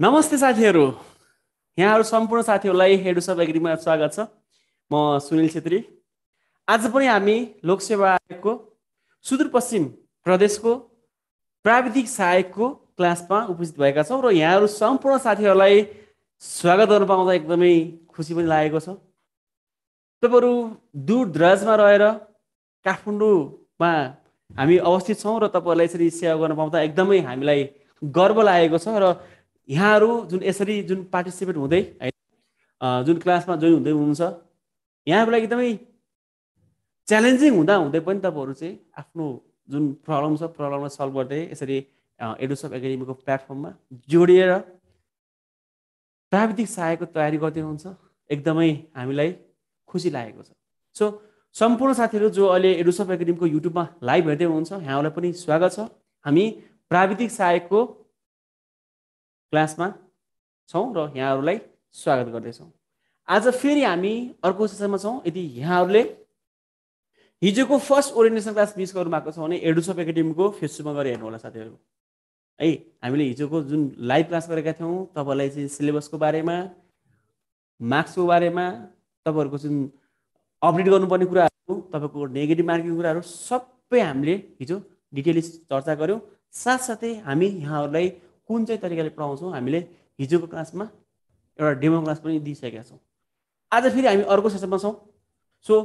नमस्ते साथीहरू यहाँहरू सम्पूर्ण साथीहरूलाई सब एग्रीमा स्वागत छ म सुनिल छेत्री आज पनि हामी लोकसेवा आयोगको सुदूरपश्चिम प्रदेशको प्राविधिक सहायकको क्लासमा उपस्थित भएका छौँ र यहाँहरू सम्पूर्ण साथीहरूलाई स्वागत गर्न पाउँदा एकदमै खुसी पनि लागेको छ तपाईँहरू दूर दराजमा रहेर काठमाडौँमा हामी अवस्थित छौँ र तपाईँहरूलाई यसरी सेवा गर्न पाउँदा एकदमै हामीलाई गर्व लागेको छ र यहाँहरू जुन यसरी जुन पार्टिसिपेट हुँदै होइन जुन क्लासमा जोइन हुँदै हुनुहुन्छ यहाँको लागि एकदमै च्यालेन्जिङ हुँदा हुँदै पनि तपाईँहरू चाहिँ आफ्नो जुन प्रब्लम छ प्रब्लमलाई सल्भ गर्दै यसरी अफ एकाडेमीको प्लेटफर्ममा जोडिएर प्राविधिक सहायकको तयारी गर्दै हुनुहुन्छ एकदमै हामीलाई खुसी लागेको छ सो सम्पूर्ण साथीहरू जो अहिले अफ एकाडेमीको युट्युबमा लाइभ हेर्दै हुनुहुन्छ यहाँहरूलाई पनि स्वागत छ हामी प्राविधिक सहायकको क्लासमा छौँ र यहाँहरूलाई स्वागत गर्दैछौँ आज फेरि हामी अर्को सेसनमा छौँ यदि यहाँहरूले हिजोको फर्स्ट ओरिएन्टेसन क्लास मिस गर्नु भएको छ भने एडुसप एकाडेमीको फेसबुकमा गएर हेर्नु होला साथीहरू है हामीले हिजोको जुन लाइभ क्लास गरेका थियौँ तपाईँलाई चाहिँ सिलेबसको बारेमा मार्क्सको बारेमा तपाईँहरूको जुन अपडेट गर्नुपर्ने कुराहरू तपाईँको नेगेटिभ मार्किङ कुराहरू सबै हामीले हिजो डिटेल्स चर्चा गऱ्यौँ साथसाथै हामी यहाँहरूलाई कुन चाहिँ तरिकाले पढाउँछौँ हामीले हिजोको क्लासमा एउटा डेमो क्लास पनि दिइसकेका छौँ आज फेरि हामी अर्को सेसनमा छौँ सो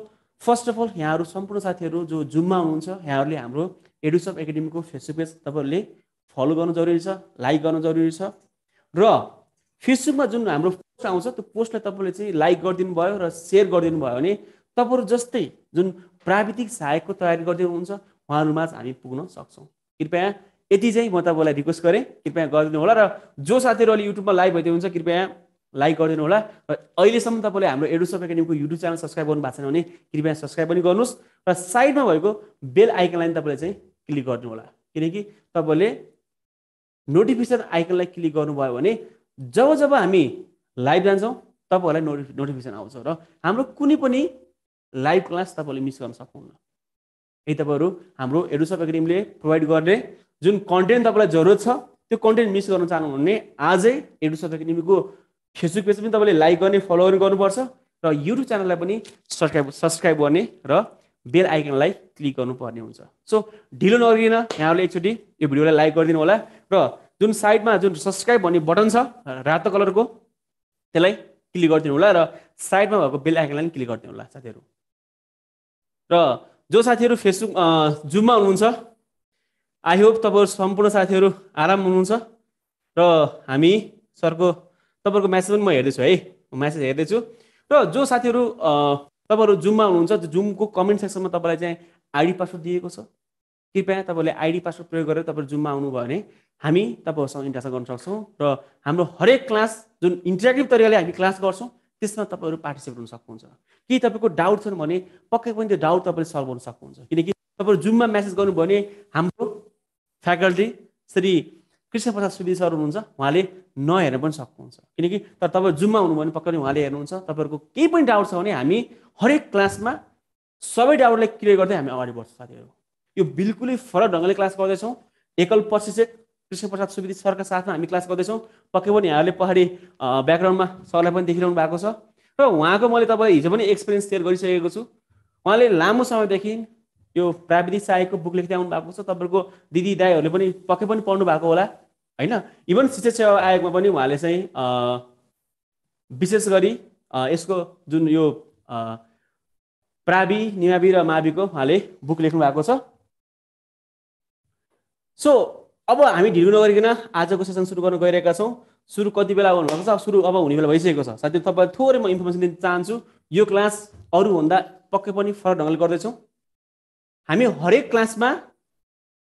फर्स्ट अफ अल यहाँहरू सम्पूर्ण साथीहरू जो जुममा हुनुहुन्छ यहाँहरूले हाम्रो एडुसप एकाडेमीको फेसबुक पेज तपाईँहरूले फलो गर्नु जरुरी छ लाइक गर्नु जरुरी छ र फेसबुकमा जुन हाम्रो पोस्ट आउँछ त्यो पोस्टलाई तपाईँले चाहिँ लाइक गरिदिनु भयो र सेयर गरिदिनु भयो भने तपाईँहरू जस्तै जुन प्राविधिक सहायकको तयारी गरिदिनुहुन्छ उहाँहरूमा हामी पुग्न सक्छौँ कृपया यति चाहिँ म तपाईँलाई रिक्वेस्ट गरेँ कृपया गरिदिनु होला र जो साथीहरू अहिले युट्युबमा लाइभ भइदिनु हुन्छ कृपया लाइक गरिदिनु होला र अहिलेसम्म तपाईँले हाम्रो एडुसप एकाडेमीको युट्युब च्यानल सब्सक्राइब गर्नु भएको छैन भने कृपया सब्सक्राइब पनि गर्नुहोस् र साइडमा भएको बेल आइकनलाई तपाईँले चाहिँ क्लिक गर्नु होला किनकि तपाईँले नोटिफिकेसन आइकनलाई क्लिक गर्नुभयो भने जब जब हामी लाइभ जान्छौँ तपाईँहरूलाई नोटि नोटिफिकेसन आउँछ र हाम्रो कुनै पनि लाइभ क्लास तपाईँले मिस गर्न सक्नुहुन्न यही तपाईँहरू हाम्रो एडुसप एकाडेमीले प्रोभाइड गर्ने जुन कन्टेन्ट तपाईँलाई जरुरत छ त्यो कन्टेन्ट मिस गर्न चाहनुहुन्न भने आजै एडुसफ एकाडेमीको फेसबुक पेज पनि तपाईँले लाइक गर्ने फलो गर्ने गर्नुपर्छ र युट्युब च्यानललाई पनि सब्सक्राइब सब्सक्राइब गर्ने र बेल आइकनलाई क्लिक गर्नुपर्ने हुन्छ सो ढिलो नगरिकन यहाँहरूले एकचोटि यो भिडियोलाई लाइक गरिदिनु होला र जुन साइडमा जुन सब्सक्राइब भन्ने बटन छ रातो कलरको त्यसलाई क्लिक गरिदिनु होला र साइडमा भएको बेल आइकनलाई पनि क्लिक गरिदिनु होला साथीहरू र जो साथीहरू फेसबुक जुममा हुनुहुन्छ आई होप तपाईँहरू सम्पूर्ण साथीहरू आराम हुनुहुन्छ र हामी सरको तपाईँहरूको म्यासेज पनि म हेर्दैछु है म्यासेज हेर्दैछु र जो साथीहरू तपाईँहरू जुममा हुनुहुन्छ त्यो जुमको कमेन्ट सेक्सनमा तपाईँलाई चाहिँ आइडी पासवर्ड दिएको छ कृपया तपाईँहरूले आइडी पासवर्ड प्रयोग गरेर तपाईँहरू जुममा आउनुभयो भने हामी तपाईँहरूसँग इन्ट्रेक्सन गर्न सक्छौँ र हाम्रो हरेक क्लास जुन इन्टरेक्टिभ तरिकाले हामी क्लास गर्छौँ त्यसमा तपाईँहरू पार्टिसिपेट हुन सक्नुहुन्छ केही तपाईँको डाउट छन् भने पक्कै पनि त्यो डाउट तपाईँले सल्भ गर्न सक्नुहुन्छ किनकि तपाईँहरू जुममा म्यासेज गर्नुभयो भने हाम्रो फ्याकल्टी श्री कृष्ण प्रसाद सुवेदी सर हुनुहुन्छ उहाँले नहेर्न पनि सक्नुहुन्छ किनकि तर तपाईँ जुममा हुनुभयो भने पक्कै उहाँले हेर्नुहुन्छ तपाईँहरूको केही पनि डाउट छ भने हामी हरेक क्लासमा सबै डाउटलाई क्लियर गर्दै हामी अगाडि बढ्छ साथीहरू यो बिल्कुलै फरक ढङ्गले क्लास गर्दैछौँ एकल प्रशिक्षक कृष्ण प्रसाद सुवेदी सरका साथमा हामी क्लास गर्दैछौँ पक्कै पनि यहाँहरूले पछाडि ब्याकग्राउन्डमा सरलाई पनि देखिरहनु भएको छ र उहाँको मैले तपाईँ हिजो पनि एक्सपिरियन्स सेयर गरिसकेको छु उहाँले लामो समयदेखि यो प्राविधिक सहायकको बुक लेख्दै आउनु भएको छ तपाईँको दिदी दाईहरूले पनि पक्कै पनि पढ्नु भएको होला होइन इभन शिक्षा सेवा आयोगमा पनि उहाँले चाहिँ विशेष गरी यसको जुन यो प्रावि निमावि र माविको उहाँले बुक लेख्नु भएको छ सो अब हामी ढिलो नगरिकन आजको सेसन सुरु गर्न गइरहेका छौँ सुरु कति बेला हुनुभएको छ सुरु अब हुने बेला भइसकेको छ साथै तपाईँलाई थोरै म इन्फर्मेसन दिन चाहन्छु यो क्लास अरूभन्दा पक्कै पनि फरक ढङ्गले गर्दैछौँ हामी हरेक क्लासमा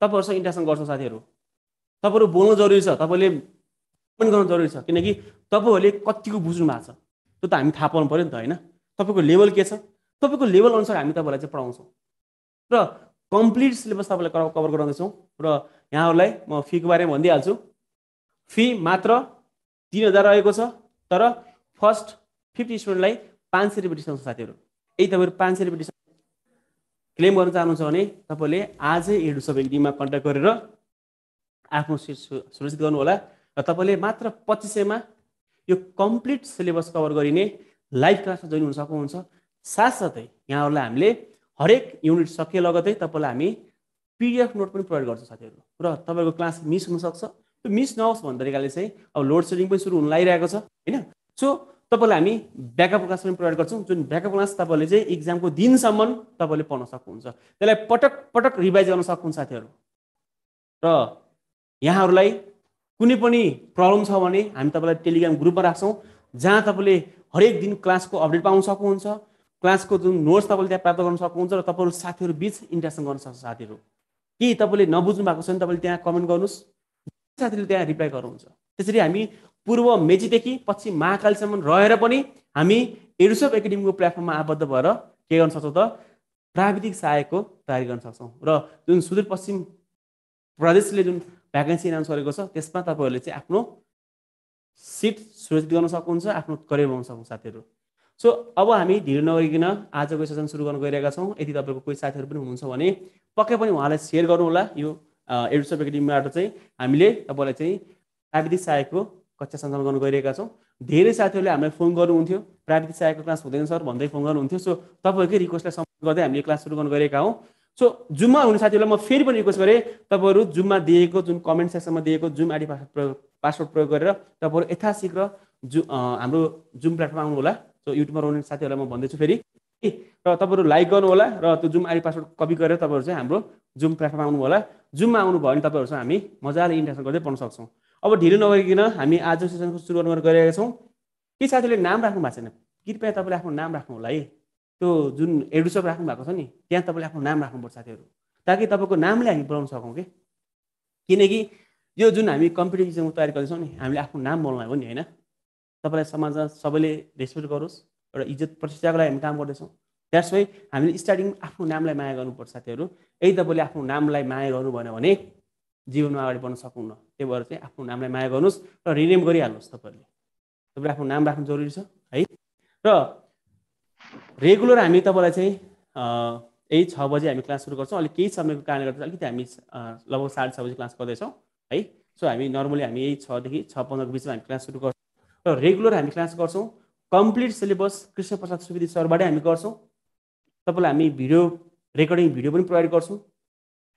तपाईँहरूसँग इन्ट्रेक्सन गर्छौँ साथीहरू तपाईँहरू बोल्नु जरुरी छ तपाईँले कमेन्ट गर्नु जरुरी छ किनकि तपाईँहरूले कतिको बुझ्नु भएको छ त्यो त हामी थाहा पाउनु पऱ्यो नि त होइन तपाईँको लेभल के छ तपाईँको लेभल अनुसार हामी तपाईँहरूलाई चाहिँ पढाउँछौँ र कम्प्लिट सिलेबस तपाईँलाई कभर गराउँदैछौँ र यहाँहरूलाई म फीको बारेमा भनिदिइहाल्छु फी मात्र तिन हजार रहेको छ तर फर्स्ट फिफ्टी स्टुडेन्टलाई पाँच सय डिस्काउन्ट छ साथीहरू यही तपाईँहरू पाँच सय डिस्काउन्ट क्लेम गर्न चाहनुहुन्छ भने तपाईँले आजै एडु सबै डिममा कन्ट्याक्ट गरेर आफ्नो सिट सुनिश्चित गर्नुहोला र तपाईँले मात्र पच्चिस सयमा यो कम्प्लिट सिलेबस कभर गरिने लाइभ क्लासमा जोइन हुन सक्नुहुन्छ साथसाथै यहाँहरूलाई हामीले हरेक युनिट सके लगतै तपाईँलाई हामी पिडिएफ नोट पनि प्रोभाइड गर्छौँ साथीहरू र तपाईँको क्लास मिस हुनसक्छ त्यो मिस नहोस् भन्ने तरिकाले चाहिँ अब लोड सेडिङ पनि सुरु हुन लागिरहेको छ होइन सो तपाईँलाई हामी ब्याकअप क्लास पनि प्रोभाइड गर्छौँ जुन ब्याकअप क्लास तपाईँले चाहिँ इक्जामको दिनसम्म तपाईँले पढ्न सक्नुहुन्छ त्यसलाई पटक पटक रिभाइज गर्न सक्नुहुन्छ साथीहरू र यहाँहरूलाई कुनै पनि प्रब्लम छ भने हामी तपाईँलाई टेलिग्राम ग्रुपमा राख्छौँ जहाँ तपाईँले हरेक दिन क्लासको अपडेट पाउन सक्नुहुन्छ क्लासको जुन नोट्स तपाईँले त्यहाँ प्राप्त गर्न सक्नुहुन्छ र तपाईँहरू साथीहरू बिच इन्ट्रेक्सन गर्न सक्छ साथीहरू केही तपाईँले नबुझ्नु भएको छ भने तपाईँले त्यहाँ कमेन्ट गर्नुहोस् साथीले त्यहाँ रिप्लाई गर्नुहुन्छ त्यसरी हामी पूर्व मेचीदेखि पश्चिम महाकालीसम्म रहेर पनि हामी एडुसप एकाडेमीको प्लेटफर्ममा आबद्ध भएर के गर्न सक्छौँ त प्राविधिक सहायकको तयारी गर्न सक्छौँ र जुन सुदूरपश्चिम प्रदेशले जुन भ्याकेन्सी एनाउन्स गरेको छ त्यसमा तपाईँहरूले चाहिँ आफ्नो सिट सुरक्षित गर्न सक्नुहुन्छ आफ्नो करियर बनाउन सक्नुहुन्छ साथीहरू सो अब हामी ढिलो नगरिकन आजको सेसन सुरु गर्न गइरहेका छौँ यदि तपाईँको कोही साथीहरू पनि हुनुहुन्छ भने पक्कै पनि उहाँलाई सेयर गर्नुहोला यो एडुसप एकाडेमीबाट चाहिँ हामीले तपाईँलाई चाहिँ प्राविधिक सहायकको कक्षा सञ्चालन गर्नु छौँ धेरै साथीहरूले हामीलाई फोन गर्नुहुन्थ्यो प्राविधिक सहायकको क्लास हुँदैन सर भन्दै फोन गर्नुहुन्थ्यो सो तपाईँहरूकै रिक्वेस्टलाई सम्बन्ध गर्दै हामीले क्लास सुरु गर्नु गरेका हौँ सो जुममा हुने साथीहरूलाई म फेरि पनि रिक्वेस्ट गरेँ तपाईँहरू जुममा दिएको जुन कमेन्ट सेक्सनमा दिएको जुम आइडी पासवर्ड प्रयोग पासवर्ड प्रयोग गरेर तपाईँहरू यथाशीघ्र जु हाम्रो जुम प्लेटफर्म आउनु होला सो युट्युबमा रहने साथीहरूलाई म भन्दैछु फेरि र तपाईँहरू लाइक गर्नु होला र त्यो जुम आइडी पासवर्ड कपी गरेर तपाईँहरू चाहिँ हाम्रो जुम प्लेटफर्म आउनु होला जुममा आउनुभयो भने तपाईँहरूसँग हामी मजाले इन्ट्रेक्सन गर्दै पाउन सक्छौँ अब ढिलो नगरिकन हामी आज सेसनको सुरुवात गरेर गरिरहेका छौँ के साथीहरूले नाम राख्नु भएको छैन कृपया तपाईँले आफ्नो नाम राख्नु होला है त्यो जुन एडुसप राख्नु भएको छ नि त्यहाँ तपाईँले आफ्नो नाम राख्नुपर्छ साथीहरू ताकि तपाईँको नामले हामी बोलाउन सकौँ कि किनकि यो जुन हामी कम्पिटिसनको तयारी गर्दैछौँ नि हामीले आफ्नो नाम बोल्नु हो नि होइन तपाईँलाई समाजमा सबैले रेस्पेक्ट गरोस् एउटा इज्जत प्रतिष्ठाको लागि हामी काम गर्दैछौँ द्याट्स वाइ हामीले स्टार्टिङ आफ्नो नामलाई माया गर्नुपर्छ साथीहरू यदि तपाईँले आफ्नो नामलाई माया गर्नु भएन भने जीवनमा अगाडि बढ्न सक्नुहुन्न त्यही भएर चाहिँ आफ्नो नामलाई माया गर्नुहोस् र रिनेम गरिहाल्नुहोस् तपाईँहरूले तपाईँले आफ्नो नाम राख्नु जरुरी छ है र रेगुलर हामी तपाईँलाई चाहिँ यही छ बजी हामी क्लास सुरु गर्छौँ अलिक केही समयको कारणले गर्दा अलिकति हामी लगभग साढे छ बजी क्लास गर्दैछौँ है सो हामी नर्मली हामी यही छदेखि छ पन्ध्रको बिचमा हामी क्लास सुरु गर्छौँ र रेगुलर हामी क्लास गर्छौँ कम्प्लिट सिलेबस कृष्ण प्रसाद सरबाटै हामी गर्छौँ तपाईँलाई हामी भिडियो रेकर्डिङ भिडियो पनि प्रोभाइड गर्छौँ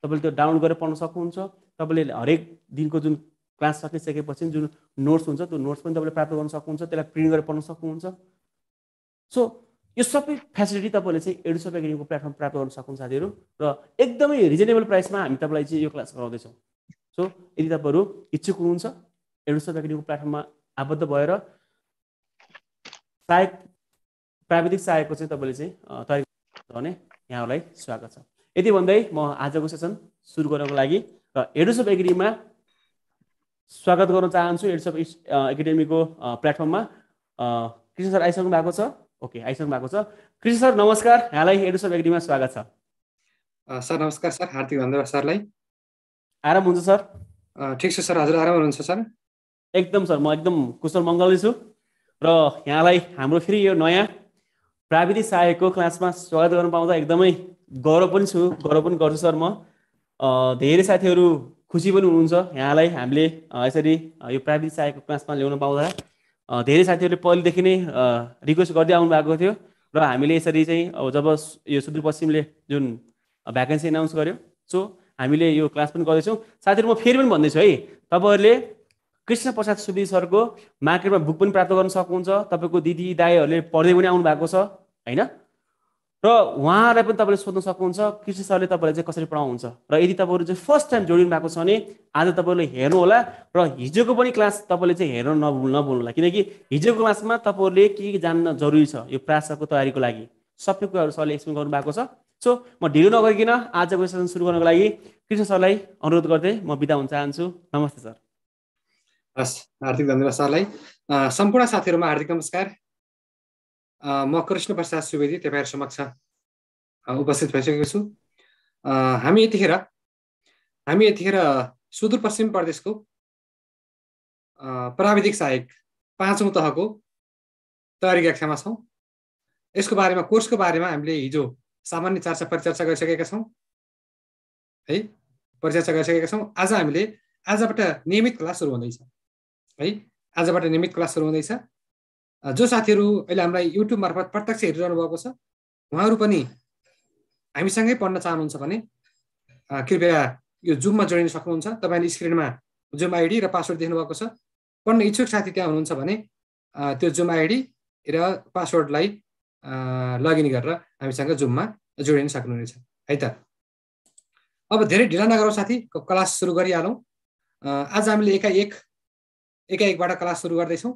तपाईँले त्यो डाउनलोड गरेर पढ्न सक्नुहुन्छ तपाईँले हरेक दिनको जुन क्लास सकिसकेपछि जुन नोट्स हुन्छ त्यो नोट्स पनि तपाईँले प्राप्त गर्न सक्नुहुन्छ त्यसलाई प्रिन्ट गरेर पढ्न सक्नुहुन्छ सो यो सबै फेसिलिटी तपाईँले चाहिँ एडुसप एकाडेमीको प्लेटफर्म प्राप्त गर्न सक्नुहुन्छ साथीहरू र एकदमै रिजनेबल प्राइसमा हामी तपाईँलाई चाहिँ यो क्लास गराउँदैछौँ सो यदि तपाईँहरू इच्छुक हुनुहुन्छ एडुसप एकाडेमीको प्लेटफर्ममा आबद्ध भएर सहायक प्राविधिक सहायकको चाहिँ तपाईँले चाहिँ रहने यहाँहरूलाई स्वागत छ यति भन्दै म आजको सेसन सुरु गर्नको लागि र हेडस अफ एग्रीमा स्वागत गर्न चाहन्छु हेड्स अफ एकाडेमीको प्लेटफर्ममा कृष्ण सर आइसक्नु भएको छ ओके आइसक्नु भएको छ कृष्ण सर नमस्कार यहाँलाई हेड्स अफ एग्रीमा स्वागत छ सर नमस्कार सर हार्दिक धन्यवाद सरलाई आराम हुन्छ सर ठिक छ सर हजुर आराम हुनुहुन्छ सर एकदम सर म एकदम कुशल मङ्गलै छु र यहाँलाई हाम्रो फेरि यो नयाँ प्राविधिक सहायकको क्लासमा स्वागत गर्न पाउँदा एकदमै गौरव पनि छु गौरव पनि गर्छु सर म धेरै साथीहरू खुसी पनि हुनुहुन्छ यहाँलाई हामीले यसरी यो प्राविधिक सहायकको क्लासमा ल्याउन पाउँदा धेरै साथीहरूले पहिलेदेखि नै रिक्वेस्ट गर्दै आउनु भएको थियो र हामीले यसरी चाहिँ अब जब यो सुदूरपश्चिमले जुन भ्याकेन्सी एनाउन्स गर्यो सो हामीले यो क्लास पनि गर्दैछौँ साथीहरू म फेरि पनि भन्दैछु है तपाईँहरूले कृष्ण प्रसाद सुबी सरको मार्केटमा बुक पनि प्राप्त गर्न सक्नुहुन्छ तपाईँको दिदी दाईहरूले पढ्दै पनि आउनु भएको छ होइन र उहाँहरूलाई पनि तपाईँले सोध्न सक्नुहुन्छ कृष्ण सरले तपाईँलाई चाहिँ कसरी पढाउनुहुन्छ र यदि तपाईँहरू चाहिँ फर्स्ट टाइम जोडिनु भएको छ भने आज तपाईँहरूले हेर्नुहोला र हिजोको पनि क्लास तपाईँले चाहिँ हेर्न नभुल नभुल्नुहोला किनकि हिजोको क्लासमा तपाईँहरूले के के जान्न जरुरी छ यो प्रासको तयारीको लागि सबै कुराहरू सरले एक्सप्लेन गर्नुभएको छ सो म ढिलो नगरिकन आजको सेसन सुरु गर्नको लागि कृष्ण सरलाई अनुरोध गर्दै म बिदा हुन चाहन्छु नमस्ते सर हस् हार्दिक धन्यवाद सरलाई सम्पूर्ण साथीहरूमा हार्दिक नमस्कार म कृष्ण प्रसाद सुवेदी तपाईँहरू समक्ष उपस्थित भइसकेको छु हामी यतिखेर हामी यतिखेर सुदूरपश्चिम प्रदेशको प्राविधिक सहायक पाँचौँ तहको तयारी कक्षामा छौँ यसको बारेमा कोर्सको बारेमा हामीले हिजो सामान्य चर्चा परिचर्चा गरिसकेका छौँ है परिचर्चा गरिसकेका छौँ आज हामीले आजबाट नियमित क्लास सुरु हुँदैछ है आजबाट नियमित क्लासहरू हुँदैछ जो साथीहरू अहिले हामीलाई युट्युब मार्फत प्रत्यक्ष हेरिरहनु भएको छ उहाँहरू पनि हामीसँगै पढ्न चाहनुहुन्छ भने कृपया यो जुममा जोडिन सक्नुहुन्छ तपाईँले स्क्रिनमा जुम आइडी र पासवर्ड देख्नुभएको छ पढ्न इच्छुक साथी त्यहाँ हुनुहुन्छ भने त्यो जुम आइडी र पासवर्डलाई लगइन गरेर हामीसँग जुममा जोडिन सक्नुहुनेछ है त अब धेरै ढिला नगरौँ साथी क्लास सुरु गरिहालौँ आज हामीले एकाएक एकाएकबाट क्लास सुरु गर्दैछौँ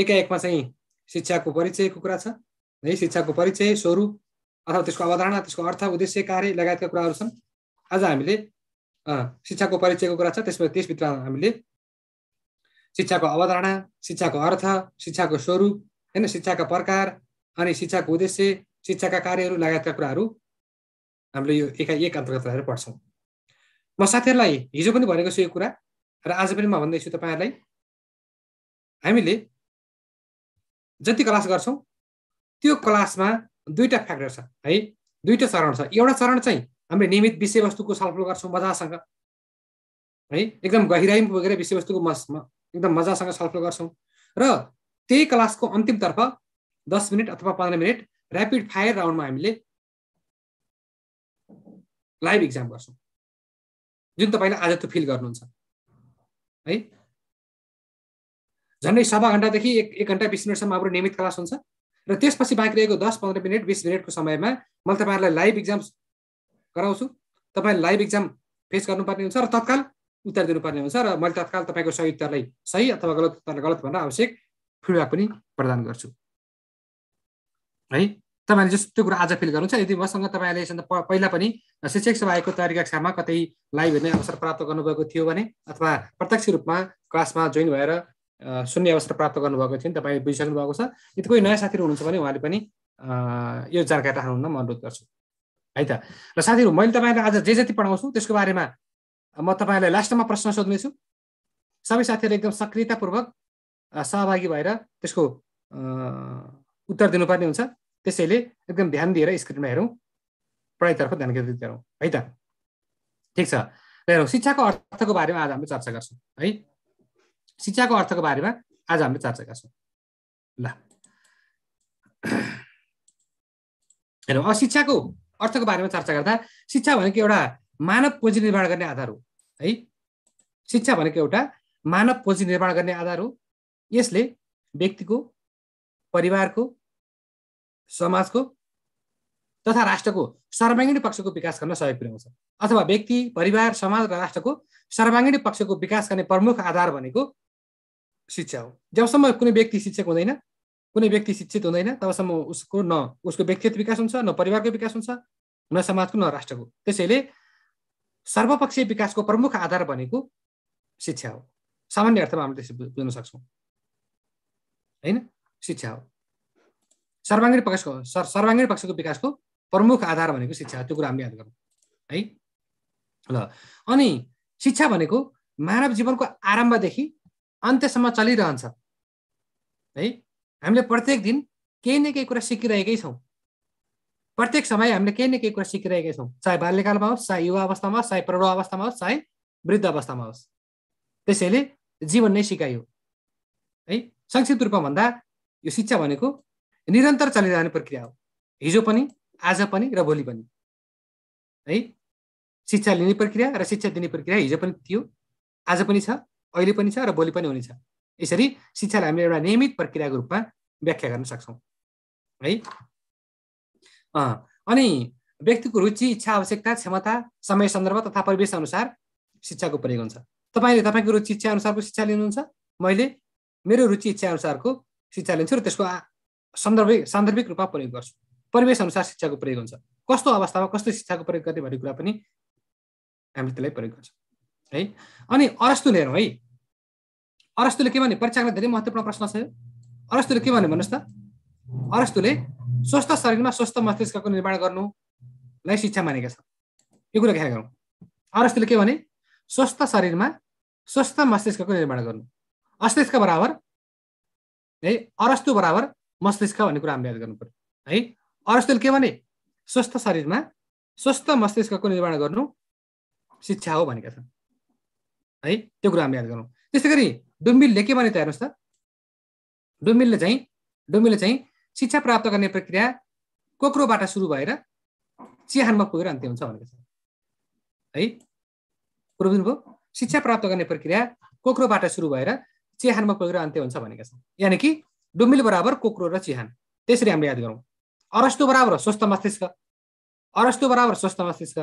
एकाएकमा चाहिँ शिक्षाको परिचयको कुरा छ है शिक्षाको परिचय स्वरूप अथवा त्यसको अवधारणा त्यसको अर्थ उद्देश्य कार्य लगायतका कुराहरू छन् आज हामीले शिक्षाको परिचयको कुरा छ त्यसमा त्यसभित्र हामीले शिक्षाको अवधारणा शिक्षाको अर्थ शिक्षाको स्वरूप होइन शिक्षाका प्रकार अनि शिक्षाको उद्देश्य शिक्षाका कार्यहरू लगायतका कुराहरू हामीले यो एक अन्तर्गत रहेर पढ्छौँ म साथीहरूलाई हिजो पनि भनेको छु यो कुरा र आज पनि म भन्दैछु तपाईँहरूलाई हामीले जति क्लास गर्छौँ त्यो क्लासमा दुईवटा फ्याक्टर छ है दुईवटा चरण छ एउटा चरण चाहिँ हामीले नियमित विषयवस्तुको छलफल गर्छौँ मजासँग है एकदम गहिराइमा पुगेर विषयवस्तुको मसमा एकदम मजासँग छलफल गर्छौँ र त्यही क्लासको अन्तिमतर्फ दस मिनट अथवा पन्ध्र मिनट ऱ्यापिड फायर राउन्डमा हामीले लाइभ इक्जाम गर्छौँ जुन तपाईँले आज त फिल गर्नुहुन्छ है झन्डै सभा घन्टादेखि एक एक घन्टा बिस मिनटसम्म हाम्रो नियमित क्लास हुन्छ र त्यसपछि बाँकी रहेको दस पन्ध्र मिनट बिस मिनटको समयमा मैले तपाईँहरूलाई लाइभ इक्जाम गराउँछु तपाईँ लाइभ इक्जाम फेस गर्नुपर्ने हुन्छ र तत्काल उत्तर दिनुपर्ने हुन्छ र मैले तत्काल तपाईँको सही उत्तरलाई सही अथवा गलत उत्तरलाई गलत भन्न आवश्यक फिडब्याक पनि प्रदान गर्छु है तपाईँले जस्तो त्यो कुरा आज फिल गर्नुहुन्छ यदि मसँग तपाईँले यसभन्दा पहिला पनि शिक्षक सभाको आयोगको तयारी कक्षामा कतै लाइभ हेर्ने अवसर प्राप्त गर्नुभएको थियो भने अथवा प्रत्यक्ष रूपमा क्लासमा जोइन भएर सुन्ने अवसर प्राप्त गर्नुभएको थियो तपाईँ बुझिसक्नु भएको छ यदि कोही नयाँ साथीहरू हुनुहुन्छ भने उहाँले पनि यो जानकारी राख्नुहुन्न म अनुरोध गर्छु है त र साथीहरू मैले तपाईँलाई आज जे जति पढाउँछु त्यसको बारेमा म तपाईँहरूलाई लास्टमा प्रश्न सोध्नेछु सबै साथीहरू एकदम सक्रियतापूर्वक सहभागी भएर त्यसको उत्तर दिनुपर्ने हुन्छ त्यसैले एकदम ध्यान दिएर स्क्रिनमा हेरौँ पढाइतर्फ ध्यान केन्द्रित गरौँ है त ठिक छ र हेरौँ शिक्षाको अर्थको बारेमा आज हामी चर्चा गर्छौँ है शिक्षाको अर्थको बारेमा आज हामीले चर्चा गर्छौँ ल हेर शिक्षाको अर्थको बारेमा चर्चा गर्दा शिक्षा भनेको एउटा मानव पुँजी निर्माण गर्ने आधार हो है शिक्षा भनेको एउटा मानव पुँजी निर्माण गर्ने आधार हो यसले व्यक्तिको परिवारको समाजको तथा राष्ट्रको सर्वाङ्गीण पक्षको विकास गर्न सहयोग पुर्याउँछ अथवा व्यक्ति परिवार समाज र राष्ट्रको सर्वाङ्गीण पक्षको विकास गर्ने प्रमुख आधार भनेको शिक्षा हो जबसम्म कुनै व्यक्ति शिक्षक हुँदैन कुनै व्यक्ति शिक्षित हुँदैन तबसम्म उसको न उसको व्यक्तिगत विकास हुन्छ न परिवारको विकास हुन्छ न समाजको न राष्ट्रको त्यसैले सर्वपक्षीय विकासको प्रमुख आधार भनेको शिक्षा हो सामान्य अर्थमा हामीले त्यसरी बुझ्न सक्छौँ होइन शिक्षा हो सर्वाङ्गीण पक्षको सर सर्वाङ्गीण पक्षको विकासको प्रमुख आधार भनेको शिक्षा हो त्यो कुरा हामीले याद गरौँ है ल अनि शिक्षा भनेको मानव जीवनको आरम्भदेखि अन्त्यसम्म चलिरहन्छ है हामीले प्रत्येक दिन केही न केही कुरा सिकिरहेकै छौँ प्रत्येक समय हामीले केही न केही कुरा सिकिरहेकै छौँ चाहे बाल्यकालमा होस् चाहे युवा अवस्थामा होस् चाहे प्रौढ अवस्थामा होस् चाहे वृद्ध अवस्थामा होस् त्यसैले जीवन नै सिकाइयो है संक्षिप्त रूपमा भन्दा यो शिक्षा भनेको निरन्तर चलिरहने प्रक्रिया हो हिजो पनि आज पनि र भोलि पनि है शिक्षा लिने प्रक्रिया र शिक्षा दिने प्रक्रिया हिजो पनि थियो आज पनि छ अहिले पनि छ र भोलि पनि हुनेछ यसरी शिक्षालाई हामीले एउटा नियमित प्रक्रियाको रूपमा व्याख्या गर्न सक्छौँ है अनि व्यक्तिको रुचि इच्छा आवश्यकता क्षमता समय सन्दर्भ तथा परिवेश अनुसार शिक्षाको प्रयोग हुन्छ तपाईँले तपाईँको रुचि इच्छा अनुसारको शिक्षा लिनुहुन्छ मैले मेरो रुचि इच्छा अनुसारको शिक्षा लिन्छु र त्यसको सन्दर्भिक सान्दर्भिक रूपमा प्रयोग गर्छु परिवेश अनुसार शिक्षाको प्रयोग हुन्छ कस्तो अवस्थामा कस्तो शिक्षाको प्रयोग गर्ने भन्ने कुरा पनि हामीले त्यसलाई प्रयोग गर्छौँ है अनि अरस्तुले हेरौँ है अरस्तुले के भन्यो परीक्षाको धेरै महत्त्वपूर्ण प्रश्न छ यो अरस्तुले के भन्यो भन्नुहोस् त अरस्तुले स्वस्थ शरीरमा स्वस्थ मस्तिष्कको निर्माण गर्नुलाई शिक्षा मानेका छन् यो कुरा ख्याल गरौँ अरस्तुले के भने स्वस्थ शरीरमा स्वस्थ मस्तिष्कको निर्माण गर्नु अस्तिष्क बराबर है अरस्तु बराबर मस्तिष्क भन्ने कुरा हामीले याद गर्नु पर्यो है अरस्तुले के भने स्वस्थ शरीरमा स्वस्थ मस्तिष्कको निर्माण गर्नु शिक्षा हो भनेका छन् है त्यो कुरा हामी याद गरौँ त्यस्तै गरी डुम्बिलले के भने त हेर्नुहोस् त डुम्बिलले चाहिँ डुम्बिलले चाहिँ शिक्षा प्राप्त गर्ने प्रक्रिया कोक्रोबाट सुरु भएर चिहानमा पुगेर अन्त्य हुन्छ भनेको छ है कुरो बुझ्नुभयो शिक्षा प्राप्त गर्ने प्रक्रिया कोक्रोबाट सुरु भएर चिहानमा पुगेर अन्त्य हुन्छ भनेको छ यानि कि डुम्बिल बराबर कोक्रो र चिहान त्यसरी हामी याद गरौँ अरस्तो बराबर स्वस्थ मस्तिष्क अरस्तो बराबर स्वस्थ मस्तिष्क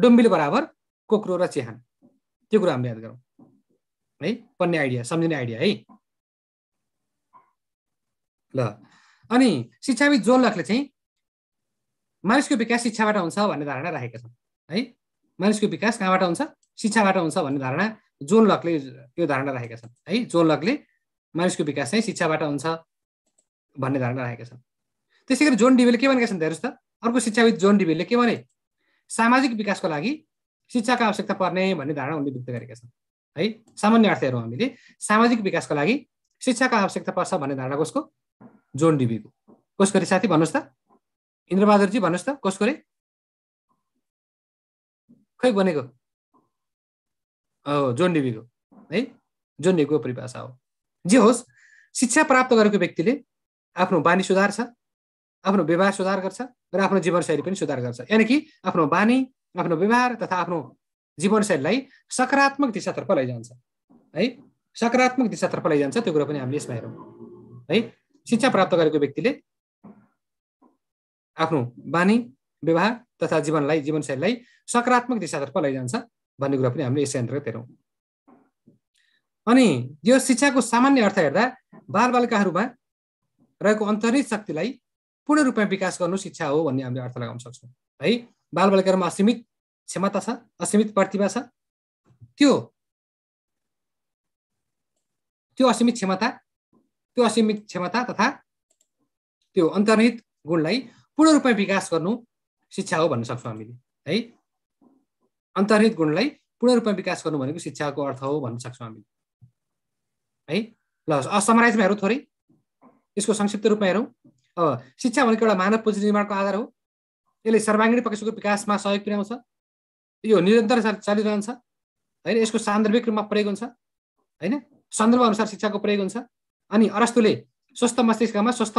डुम्बिल बराबर कोक्रो र चिहान त्यो कुरा हामीले याद गरौँ है पढ्ने आइडिया सम्झिने आइडिया है ल अनि शिक्षाविद जोलकले चाहिँ मानिसको विकास शिक्षाबाट हुन्छ भन्ने धारणा राखेका छन् है मानिसको विकास कहाँबाट हुन्छ शिक्षाबाट हुन्छ भन्ने धारणा जोन लकले यो धारणा राखेका छन् है जोन लकले मानिसको विकास चाहिँ शिक्षाबाट हुन्छ भन्ने धारणा राखेका छन् त्यसै गरी जोन डिबेलले के भनेका छन् हेर्नुहोस् त अर्को शिक्षाविद जोन डिबेलले के भने सामाजिक विकासको लागि शिक्षाको आवश्यकता पर्ने भन्ने धारणा उनले व्यक्त गरेका छन् है सामान्य अर्थ हेरौँ हामीले सामाजिक विकासको लागि शिक्षाको आवश्यकता पर्छ भन्ने धारणा कसको जोन डिबीको कसको रे साथी भन्नुहोस् त इन्द्रबहादुरजी भन्नुहोस् त कसको रे खै बनेको हो जोन डिबीको है जोन डिबीको परिभाषा हो जे होस् शिक्षा प्राप्त गरेको व्यक्तिले आफ्नो बानी सुधार्छ आफ्नो व्यवहार सुधार गर्छ र आफ्नो जीवनशैली पनि सुधार गर्छ यानि कि आफ्नो बानी आफ्नो व्यवहार तथा आफ्नो जीवनशैलीलाई सकारात्मक दिशातर्फ लैजान्छ है सकारात्मक दिशातर्फ लैजान्छ त्यो कुरा पनि हामीले यसमा हेरौँ है शिक्षा प्राप्त गरेको व्यक्तिले आफ्नो बानी व्यवहार तथा जीवनलाई जीवनशैलीलाई सकारात्मक दिशातर्फ लैजान्छ भन्ने कुरा पनि हामीले यसै अन्तर्गत हेरौँ अनि यो शिक्षाको सामान्य अर्थ हेर्दा बालबालिकाहरूमा रहेको अन्तरिक्ष शक्तिलाई पूर्ण रूपमा विकास गर्नु शिक्षा हो भन्ने हामीले अर्थ लगाउन सक्छौँ है बालबालिकाहरूमा असीमित क्षमता छ असीमित प्रतिभा छ त्यो त्यो असीमित क्षमता त्यो असीमित क्षमता तथा त्यो अन्तर्निहित गुणलाई पूर्ण रूपमा विकास गर्नु शिक्षा हो भन्न सक्छौँ हामीले है अन्तर्निहित गुणलाई पूर्ण रूपमा विकास गर्नु भनेको शिक्षाको अर्थ हो भन्न सक्छौँ हामीले है ल असमराइजमा हेरौँ थोरै यसको संक्षिप्त रूपमा हेरौँ अब शिक्षा भनेको एउटा मानव पुँजी निर्माणको आधार हो यसले सर्वाङ्गीण पक्षको विकासमा सहयोग पुर्याउँछ यो निरन्तर चलिरहन्छ होइन यसको सान्दर्भिक रूपमा प्रयोग हुन्छ होइन सन्दर्भ अनुसार शिक्षाको प्रयोग हुन्छ अनि अरस्तुले स्वस्थ मस्तिष्कमा स्वस्थ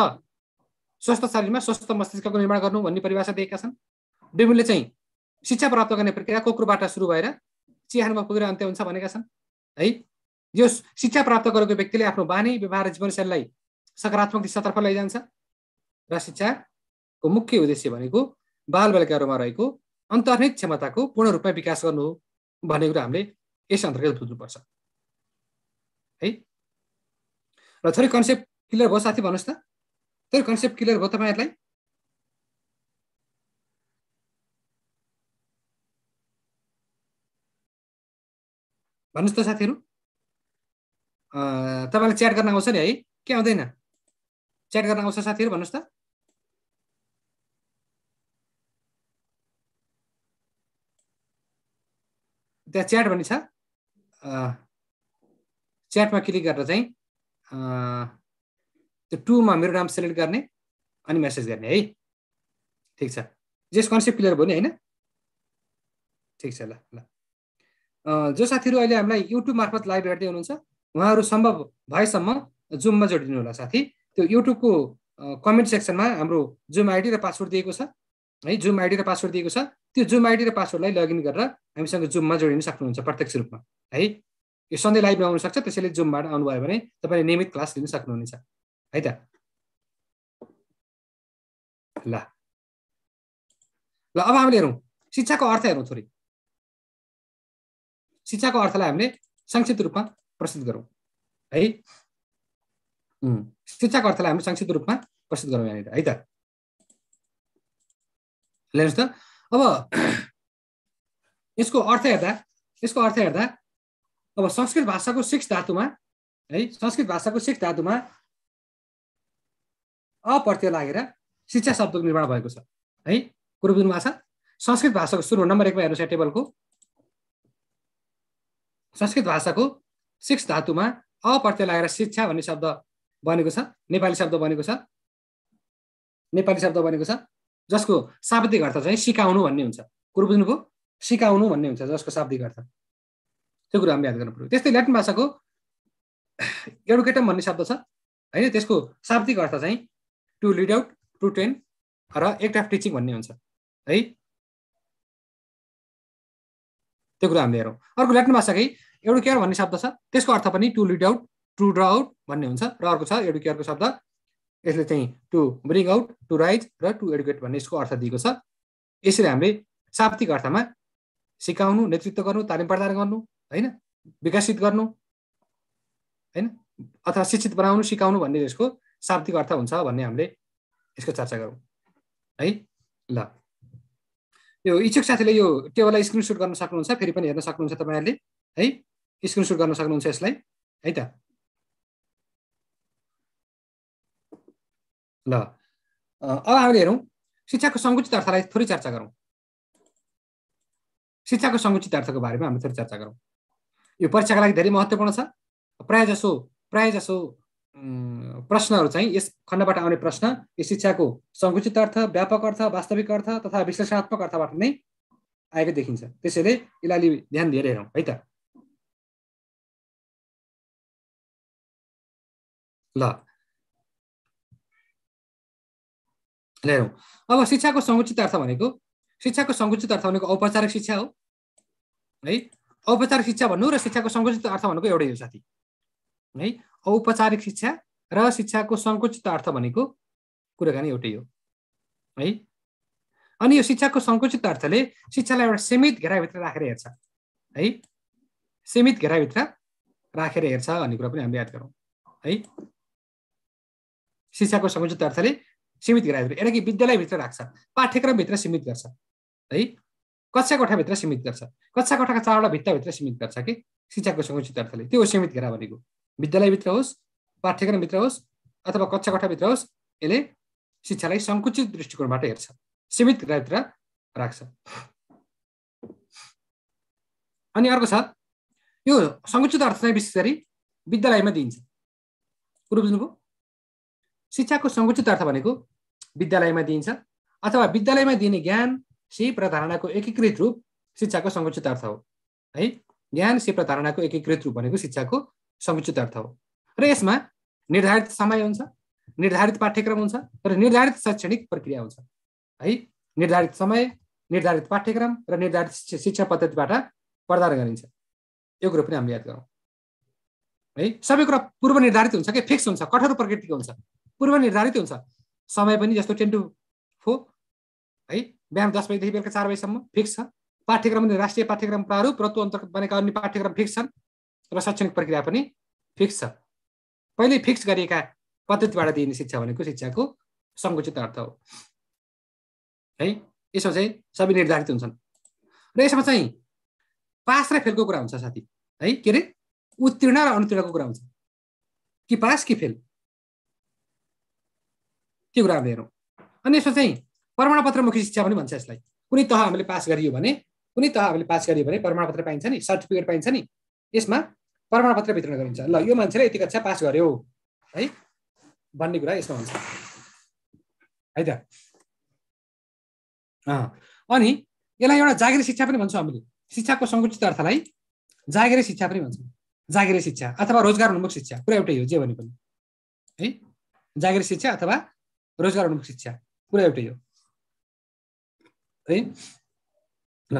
स्वस्थ शरीरमा स्वस्थ मस्तिष्कको निर्माण गर्नु भन्ने परिभाषा दिएका छन् बेमुले चाहिँ शिक्षा प्राप्त गर्ने प्रक्रिया कोक्रोबाट सुरु भएर चिहानमा पुगेर अन्त्य हुन्छ भनेका छन् है यो शिक्षा प्राप्त गरेको व्यक्तिले आफ्नो बानी व्यवहार जीवनशैलीलाई सकारात्मक दिशातर्फ लैजान्छ र शिक्षाको मुख्य उद्देश्य भनेको बाल बालिकाहरूमा रहेको अन्तर्निहित क्षमताको पूर्ण रूपमा विकास गर्नु हो भन्ने कुरा हामीले यस अन्तर्गत बुझ्नुपर्छ है र थोरै कन्सेप्ट क्लियर भयो साथी भन्नुहोस् त थोरै कन्सेप्ट क्लियर भयो तपाईँहरूलाई भन्नुहोस् त साथीहरू तपाईँलाई च्याट गर्न आउँछ नि है के आउँदैन च्याट गर्न आउँछ साथीहरू भन्नुहोस् त त्यहाँ च्याट भन्ने छ च्याटमा क्लिक गरेर चाहिँ त्यो टुमा मेरो नाम सेलेक्ट गर्ने अनि मेसेज गर्ने है ठिक छ जेस कन्सेप्ट क्लियर भयो नि होइन ठिक छ ल ल जो साथीहरू अहिले हामीलाई युट्युब मार्फत लाइभ हेर्दै हुनुहुन्छ उहाँहरू सम्भव भएसम्म जुममा जोडिदिनु होला साथी त्यो युट्युबको कमेन्ट सेक्सनमा हाम्रो जुम आइडी र पासवर्ड दिएको छ है जुम आइडी र पासवर्ड दिएको छ त्यो जुम आइडी र पासवर्डलाई लगइन गरेर हामीसँग जुममा जोडिन सक्नुहुन्छ प्रत्यक्ष रूपमा है यो सधैँ लाइभमा सक्छ त्यसैले जुमबाट आउनुभयो भने तपाईँले नियमित क्लास लिन सक्नुहुनेछ है त ल ल अब हामीले हेरौँ शिक्षाको अर्थ हेरौँ थोरै शिक्षाको अर्थलाई हामीले संक्षिप्त रूपमा प्रस्तुत गरौँ है शिक्षाको अर्थलाई हामीले संक्षिप्त रूपमा प्रस्तुत गरौँ यहाँनिर है त हेर्नुहोस् त अब यसको अर्थ हेर्दा यसको अर्थ हेर्दा अब संस्कृत भाषाको सिक्स धातुमा है संस्कृत भाषाको सिक्स धातुमा अप्रत्यय लागेर शिक्षा शब्दको निर्माण भएको छ है कुरो बुझ्नु भएको छ संस्कृत भाषाको सुरु नम्बर एकमा हेर्नुहोस् यहाँ टेबलको संस्कृत भाषाको सिक्स धातुमा अप्रत्यय लागेर शिक्षा भन्ने शब्द बनेको छ नेपाली शब्द बनेको छ नेपाली शब्द बनेको छ जसको शाब्दिक अर्थ चाहिँ सिकाउनु भन्ने हुन्छ कुरो बुझ्नुभयो सिकाउनु भन्ने हुन्छ जसको शाब्दिक अर्थ त्यो कुरो हामी याद गर्नु पऱ्यो त्यस्तै ल्याटिन भाषाको एडुकेटम भन्ने शब्द छ होइन त्यसको शाब्दिक अर्थ चाहिँ to lead out to train र एक्ट अफ टिचिङ भन्ने हुन्छ है त्यो कुरा हामीले हेरौँ अर्को ल्याटिन भाषाकै एडुकेयर भन्ने शब्द छ त्यसको अर्थ पनि to lead out to draw out भन्ने हुन्छ र अर्को छ एडुकेयरको शब्द यसले चाहिँ to bring out to raise र टु एडुकेट भन्ने यसको अर्थ दिएको छ यसरी हामीले शाब्दिक अर्थमा सिकाउनु नेतृत्व गर्नु तालिम प्रदान गर्नु होइन विकसित गर्नु होइन अथवा शिक्षित बनाउनु सिकाउनु भन्ने यसको शाब्दिक अर्थ हुन्छ भन्ने हामीले यसको चर्चा गरौँ है ल यो इच्छुक साथीले यो टेबललाई स्क्रिनसुट गर्न सक्नुहुन्छ फेरि पनि हेर्न सक्नुहुन्छ तपाईँहरूले है स्क्रिनसुट गर्न सक्नुहुन्छ यसलाई है त ल अब हामीले हेरौँ शिक्षाको सङ्कुचित अर्थलाई थोरै चर्चा गरौँ शिक्षाको सङ्कुचित अर्थको बारेमा हामी थोरै चर्चा गरौँ यो परीक्षाको लागि धेरै महत्त्वपूर्ण छ प्रायः जसो प्रायः जसो प्रश्नहरू चाहिँ यस खण्डबाट आउने प्रश्न यो शिक्षाको सङ्कुचित अर्थ व्यापक अर्थ वास्तविक अर्थ तथा विश्लेषणात्मक अर्थबाट नै आएको देखिन्छ त्यसैले यसलाई अलि ध्यान दिएर हेरौँ है त ल ल्यायौँ अब शिक्षाको सङ्कुचित अर्थ भनेको शिक्षाको सङ्कुचित अर्थ भनेको औपचारिक शिक्षा हो है औपचारिक शिक्षा भन्नु र शिक्षाको सङ्कुचित अर्थ भनेको एउटै हो साथी है औपचारिक शिक्षा र शिक्षाको सङ्कुचित अर्थ भनेको कुराकानी एउटै हो है अनि यो शिक्षाको सङ्कुचित अर्थले शिक्षालाई एउटा सीमित घेराभित्र राखेर हेर्छ है सीमित घेराभित्र राखेर हेर्छ भन्ने कुरा पनि हामीले याद गरौँ है शिक्षाको सङ्कुचित अर्थले सीमित गराइदिनु कि विद्यालयभित्र राख्छ पाठ्यक्रमभित्र सीमित गर्छ है कक्षा कोठाभित्र सीमित गर्छ कक्षा कोठाका चारवटा भित्ताभित्र सीमित गर्छ कि शिक्षाको सङ्कुचित अर्थले त्यो सीमित घेरा भनेको विद्यालयभित्र होस् पाठ्यक्रमभित्र होस् अथवा कक्षा कोठाभित्र होस् यसले शिक्षालाई सङ्कुचित दृष्टिकोणबाट हेर्छ सीमित घेराभित्र राख्छ अनि अर्को छ यो सङ्कुचित अर्थ चाहिँ विशेष गरी विद्यालयमा दिइन्छ कुरो बुझ्नुभयो शिक्षाको सङ्कुचित अर्थ भनेको विद्यालयमा दिइन्छ अथवा विद्यालयमा दिने ज्ञान सिप र धारणाको एकीकृत रूप शिक्षाको समुचित अर्थ हो है ज्ञान सिप र धारणाको एकीकृत रूप भनेको शिक्षाको समुचित अर्थ हो र यसमा निर्धारित समय हुन्छ निर्धारित पाठ्यक्रम हुन्छ र निर्धारित शैक्षणिक प्रक्रिया हुन्छ है निर्धारित समय निर्धारित पाठ्यक्रम र निर्धारित शिक्षा पद्धतिबाट प्रदान गरिन्छ यो कुरो पनि हामीले याद गरौँ है सबै कुरा पूर्व निर्धारित हुन्छ कि फिक्स हुन्छ कठोर प्रकृतिको हुन्छ पूर्व निर्धारित हुन्छ समय पनि जस्तो टेन टु फोर है बिहान दस बजीदेखि बेलुका चार बजीसम्म फिक्स छ पाठ्यक्रम राष्ट्रिय पाठ्यक्रम प्रारूप र अन्तर्गत बनेका अन्य पाठ्यक्रम फिक्स छन् र शैक्षणिक प्रक्रिया पनि फिक्स छ पहिले फिक्स गरिएका पद्धतिबाट दिइने शिक्षा भनेको शिक्षाको सङ्कुचित अर्थ हो है यसमा चाहिँ सबै निर्धारित हुन्छन् र यसमा चाहिँ पास र फेलको कुरा हुन्छ साथी है के अरे उत्तीर्ण र अनुत्तीर्णको कुरा हुन्छ कि पास कि फेल त्यो कुराहरू हेरौँ अनि यसमा चाहिँ प्रमाणपत्रमुखी शिक्षा पनि भन्छ यसलाई कुनै तह हामीले पास गरियो भने कुनै तह हामीले पास गरियो भने प्रमाणपत्र पाइन्छ नि सर्टिफिकेट पाइन्छ नि यसमा प्रमाणपत्र वितरण गरिन्छ ल यो मान्छेले यति कक्षा पास गर्यो है भन्ने कुरा यसमा हुन्छ है त अनि यसलाई एउटा जागिर शिक्षा पनि भन्छौँ हामीले शिक्षाको सङ्कुचित अर्थलाई जागिरे शिक्षा पनि भन्छौँ जागिरे शिक्षा अथवा रोजगारोन्मुख शिक्षा कुरा एउटै हो जे भने पनि है जागिर शिक्षा अथवा रोजगार उन्मुख शिक्षा कुरा एउटै हो है ल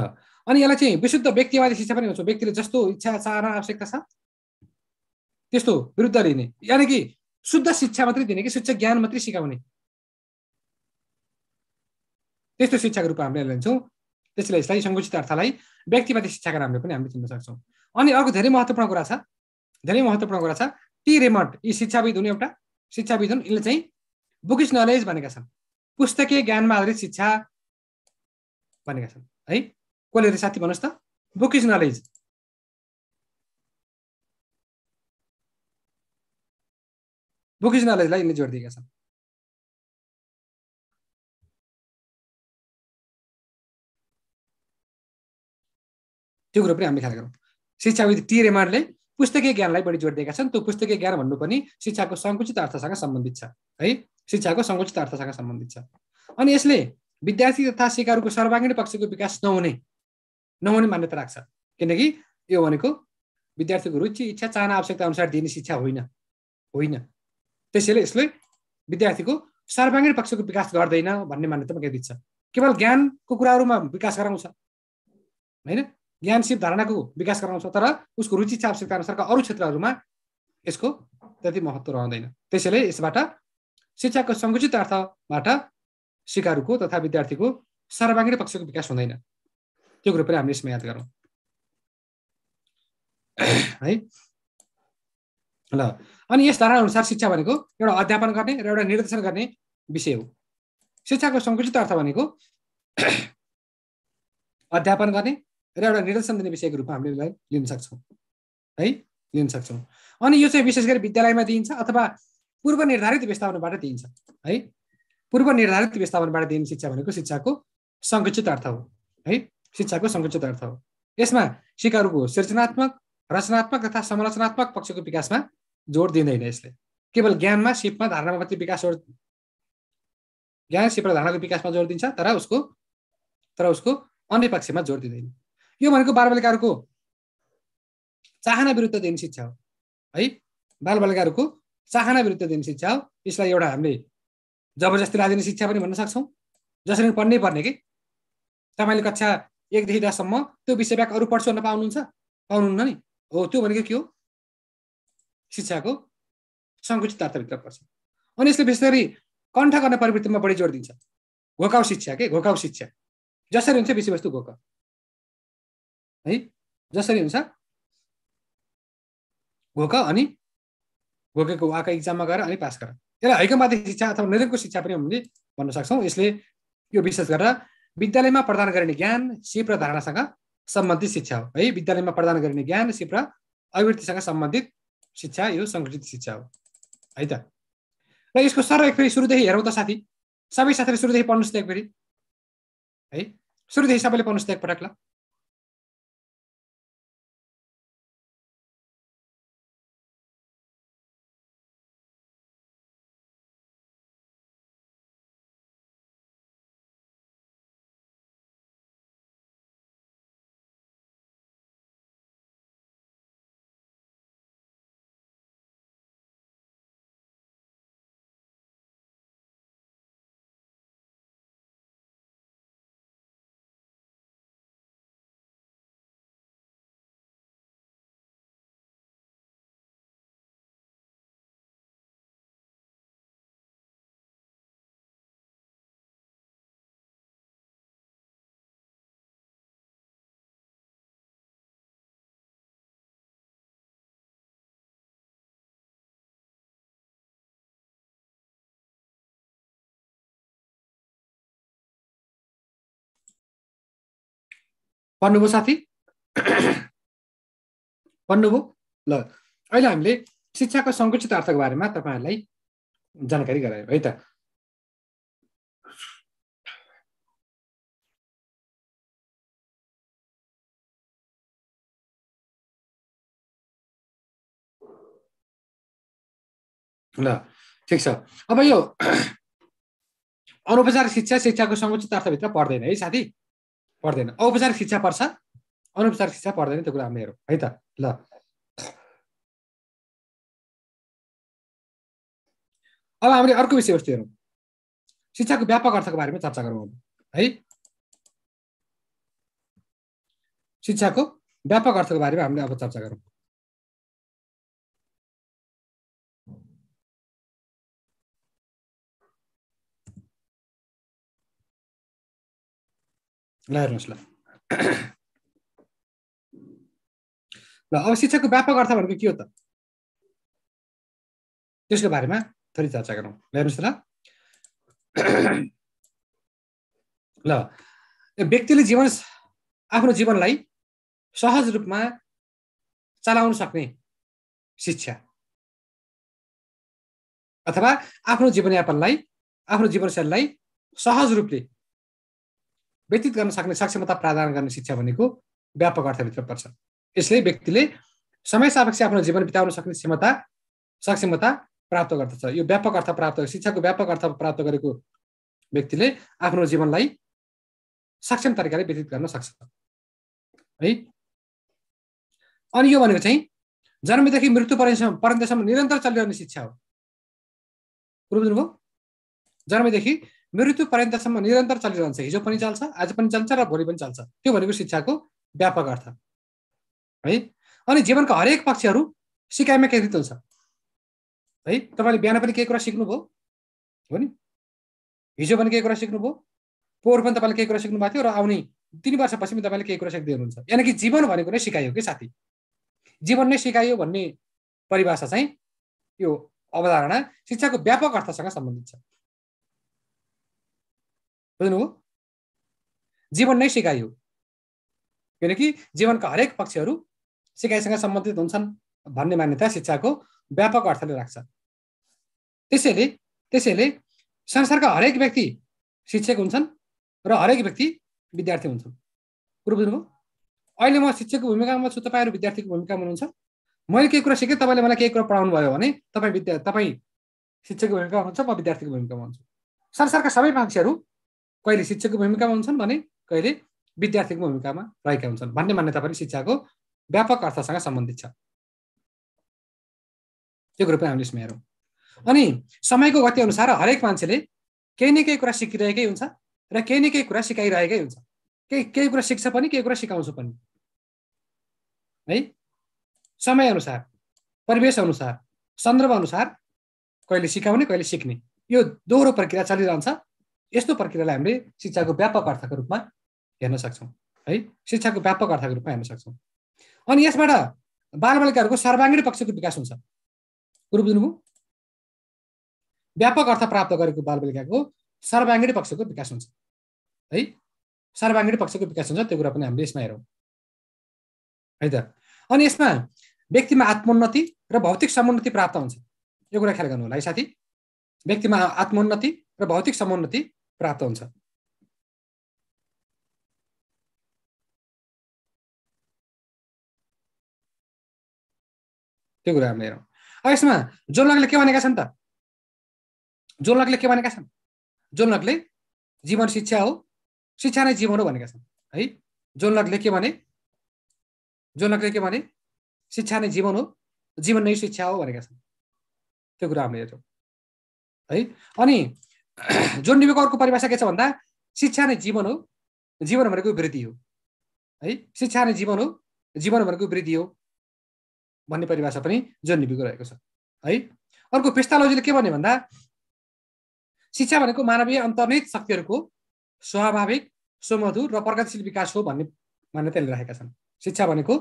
अनि यसलाई चाहिँ विशुद्ध व्यक्तिवादी शिक्षा पनि हुन्छ व्यक्तिले जस्तो इच्छा चाहना आवश्यकता छ त्यस्तो विरुद्ध लिने यानि कि शुद्ध शिक्षा मात्रै दिने कि शुद्ध ज्ञान मात्रै सिकाउने त्यस्तो शिक्षाको रूपमा हामीले लिन्छौँ त्यसैले यसलाई सङ्कुचित अर्थलाई व्यक्तिवादी शिक्षाको नामले पनि हामीले चिन्न सक्छौँ अनि अर्को धेरै महत्त्वपूर्ण कुरा छ धेरै महत्त्वपूर्ण कुरा छ टी रेमट यी शिक्षाविद हुन् एउटा शिक्षाविद हुन् यसले चाहिँ बुकिस नलेज भनेका छन् पुस्तकीय ज्ञानमा आधारित शिक्षा भनेका छन् है कसले साथी भन्नुहोस् त बुकिस नलेज बुकिस नलेजलाई यिनले जोड दिएका छन् त्यो कुरो पनि हामी ख्याल गरौँ शिक्षाविद टी रेमार्डले पुस्तकीय ज्ञानलाई बढी जोड दिएका छन् त्यो पुस्तकीय ज्ञान भन्नु पनि शिक्षाको सङ्कुचित अर्थसँग सम्बन्धित छ है शिक्षाको सङ्कुचित अर्थसँग सम्बन्धित छ अनि यसले विद्यार्थी तथा सिकारुको सर्वाङ्गीण पक्षको विकास नहुने नहुने मान्यता राख्छ किनकि यो भनेको विद्यार्थीको रुचि इच्छा चाहना आवश्यकता अनुसार दिने शिक्षा होइन होइन त्यसैले यसले विद्यार्थीको सर्वाङ्गीण पक्षको विकास गर्दैन भन्ने मान्यता पनि दिन्छ केवल ज्ञानको कुराहरूमा विकास गराउँछ होइन ज्ञानसिप धारणाको विकास गराउँछ तर उसको रुचि इच्छा आवश्यकता अनुसारका अरू क्षेत्रहरूमा यसको त्यति महत्त्व रहँदैन त्यसैले यसबाट शिक्षाको सङ्कुचित अर्थबाट सिकारुको तथा विद्यार्थीको सर्वाङ्गीण पक्षको विकास हुँदैन त्यो कुरो पनि हामीले यसमा याद गरौँ है ल अनि यस अनुसार शिक्षा भनेको एउटा अध्यापन गर्ने र एउटा निर्देशन गर्ने विषय हो शिक्षाको सङ्कुचित अर्थ भनेको अध्यापन गर्ने र एउटा निर्देशन दिने विषयको रूपमा हामीले यसलाई लिन सक्छौँ है लिन सक्छौँ अनि यो चाहिँ विशेष गरी विद्यालयमा दिइन्छ अथवा पूर्व निर्धारित व्यवस्थापनबाट दिइन्छ है पूर्व निर्धारित व्यवस्थापनबाट दिइने शिक्षा भनेको शिक्षाको सङ्कुचित अर्थ हो है शिक्षाको सङ्कुचित अर्थ हो यसमा सिकारुको सृजनात्मक रचनात्मक तथा संरचनात्मक पक्षको विकासमा जोड दिँदैन यसले केवल ज्ञानमा सिपमा धारणामा मात्रै विकास ज्ञान सिप र धारणाको विकासमा जोड दिन्छ तर उसको तर उसको अन्य पक्षमा जोड दिँदैन यो भनेको बालबालिकाहरूको चाहना विरुद्ध दिने शिक्षा हो है बालबालिकाहरूको चाहना विरुद्ध दिने शिक्षा हो यसलाई एउटा हामीले जबरजस्ती राजिने शिक्षा पनि भन्न सक्छौँ जसरी पढ्नै पर्ने कि तपाईँले कक्षा एकदेखि दससम्म त्यो विषय अरू पढ्छु भन्न पाउनुहुन्छ पाउनुहुन्न नि हो त्यो भनेको के हो शिक्षाको सङ्कुचित तार्ताभित्र पर्छ अनि यसले विशेष गरी कण्ठ गर्ने प्रवृत्तिमा बढी जोड दिन्छ घोकाउ शिक्षा के घोकाउ शिक्षा जसरी हुन्छ विषयवस्तु घोकाउ है जसरी हुन्छ घोक अनि गोकेको वाका इक्जाममा गएर अनि पास गर यसलाई हैकमाथि शिक्षा अथवा निरङ्कु शिक्षा पनि हामीले भन्न सक्छौँ यसले यो विशेष गरेर विद्यालयमा प्रदान गरिने ज्ञान सिप र धारणासँग सम्बन्धित शिक्षा हो है विद्यालयमा प्रदान गरिने ज्ञान सिप र अभिवृत्तिसँग सम्बन्धित शिक्षा यो सङ्कुचित शिक्षा हो है त र यसको सर एकफेरि सुरुदेखि हेरौँ त साथी सबै साथीहरू सुरुदेखि पढ्नुहोस् त एकफेरि है सुरुदेखि सबैले पढ्नुहोस् त एकपटक ल भन्नुभयो साथी भन्नुभयो ल अहिले हामीले शिक्षाको सङ्कुचित अर्थको बारेमा तपाईँहरूलाई जानकारी गरायौँ है त ल ठिक छ अब यो अनौपचारिक शिक्षा शिक्षाको सङ्कुचित अर्थभित्र पर्दैन है साथी पर्दैन औपचारिक शिक्षा पर्छ अनौपचारिक शिक्षा पर्दैन त्यो कुरा मेरो है त ल अब हामीले अर्को विषयवस्तु हेरौँ शिक्षाको व्यापक अर्थको बारेमा चर्चा गरौँ है शिक्षाको व्यापक अर्थको बारेमा हामीले अब चर्चा गरौँ ल हेर्नुहोस् ल ल अब शिक्षाको व्यापक अर्थ भनेको के हो त त्यसको बारेमा थोरै चर्चा गरौँ ल हेर्नुहोस् ल ल व्यक्तिले जीवन आफ्नो जीवनलाई सहज रूपमा चलाउन सक्ने शिक्षा अथवा आफ्नो जीवनयापनलाई आफ्नो जीवनशैलीलाई सहज रूपले व्यतीत गर्न सक्ने सक्षमता प्रदान गर्ने शिक्षा भनेको व्यापक अर्थभित्र पर्छ यसले व्यक्तिले समय सापेक्ष आफ्नो जीवन बिताउन सक्ने क्षमता सक्षमता प्राप्त गर्दछ यो व्यापक अर्थ प्राप्त शिक्षाको व्यापक अर्थ प्राप्त गरेको व्यक्तिले आफ्नो जीवनलाई सक्षम तरिकाले व्यतीत गर्न सक्छ है अनि यो भनेको चाहिँ जन्मदेखि मृत्यु पर्यन्तसम्म पर्यन्तसम्म निरन्तर चलिरहने शिक्षा हो बुझ्नुभयो जन्मदेखि मृत्यु पर्यन्तसम्म निरन्तर चलिरहन्छ हिजो पनि चल्छ आज पनि चल्छ र भोलि पनि चल्छ त्यो भनेको शिक्षाको व्यापक अर्थ है अनि जीवनका हरेक पक्षहरू सिकाइमा केन्द्रित हुन्छ है तपाईँले बिहान पनि केही कुरा सिक्नुभयो हो नि हिजो पनि केही कुरा सिक्नुभयो पोहोर पनि तपाईँले केही कुरा सिक्नु भएको थियो र आउने तिन वर्षपछि पनि तपाईँले केही कुरा सिक्दै हुनुहुन्छ यानि कि जीवन भनेको नै सिकाइयो कि साथी जीवन नै सिकायो भन्ने परिभाषा चाहिँ यो अवधारणा शिक्षाको व्यापक अर्थसँग सम्बन्धित छ बुझ्नुभयो जीवन नै सिकाइ हो किनकि जीवनका हरेक पक्षहरू सिकाइसँग सम्बन्धित हुन्छन् भन्ने मान्यता शिक्षाको व्यापक अर्थले राख्छ त्यसैले त्यसैले संसारका हरेक व्यक्ति शिक्षक हुन्छन् र हरेक व्यक्ति विद्यार्थी हुन्छन् कुरो बुझ्नुभयो अहिले म शिक्षकको भूमिकामा छु तपाईँहरू विद्यार्थीको भूमिकामा हुनुहुन्छ मैले केही कुरा सिकेँ तपाईँले मलाई केही कुरा पढाउनु भयो भने तपाईँ विद्या तपाईँ शिक्षकको भूमिकामा हुनुहुन्छ म विद्यार्थीको भूमिकामा हुन्छु संसारका सबै मान्छेहरू कहिले शिक्षकको भूमिकामा हुन्छन् भने कहिले विद्यार्थीको भूमिकामा रहेका हुन्छन् भन्ने मान्यता पनि शिक्षाको व्यापक अर्थसँग सम्बन्धित छ त्यो कुरो पनि हामीले यसमा हेरौँ अनि समयको गति अनुसार हरेक मान्छेले केही न केही कुरा सिकिरहेकै हुन्छ र केही न केही कुरा सिकाइरहेकै हुन्छ केही केही कुरा सिक्छ पनि केही कुरा सिकाउँछु पनि है समयअनुसार परिवेशअनुसार अनुसार कहिले सिकाउने कहिले सिक्ने यो दोहोरो प्रक्रिया चलिरहन्छ यस्तो प्रक्रियालाई हामीले शिक्षाको व्यापक अर्थको रूपमा हेर्न सक्छौँ है शिक्षाको व्यापक अर्थको रूपमा हेर्न सक्छौँ अनि यसबाट बालबालिकाहरूको सर्वाङ्गीण पक्षको विकास हुन्छ कुरो बुझ्नुभयो व्यापक अर्थ प्राप्त गरेको बालबालिकाको सर्वाङ्गीण पक्षको विकास हुन्छ है सर्वाङ्गीण पक्षको विकास हुन्छ त्यो कुरा पनि हामीले यसमा हेरौँ है त अनि यसमा व्यक्तिमा आत्मोन्नति र भौतिक समुन्नति प्राप्त हुन्छ यो कुरा ख्याल गर्नु होला है साथी व्यक्तिमा आत्मोन्नति र भौतिक समुन्नति प्राप्त हुन्छ त्यो कुरा हामीले हेरौँ अब यसमा जोनलकले के भनेका छन् त जोनलकले के भनेका छन् जोनलकले जीवन शिक्षा हो शिक्षा नै जीवन हो भनेका छन् है जोनलकले के भने जोलकले के भने शिक्षा नै जीवन हो जीवन नै शिक्षा हो भनेका छन् त्यो कुरा हामीले हेरौँ है अनि जोन डिबेको अर्को परिभाषा के छ भन्दा शिक्षा नै जीवन हो जीवन भनेको वृद्धि हो है शिक्षा नै जीवन हो जीवन भनेको वृद्धि हो भन्ने परिभाषा पनि जोन डिबेको रहेको छ है अर्को पेस्टालोजीले के भन्यो भन्दा शिक्षा भनेको मानवीय अन्तर्निहित शक्तिहरूको स्वाभाविक सुमधुर र प्रगतिशील विकास हो भन्ने मान्यताले राखेका छन् शिक्षा भनेको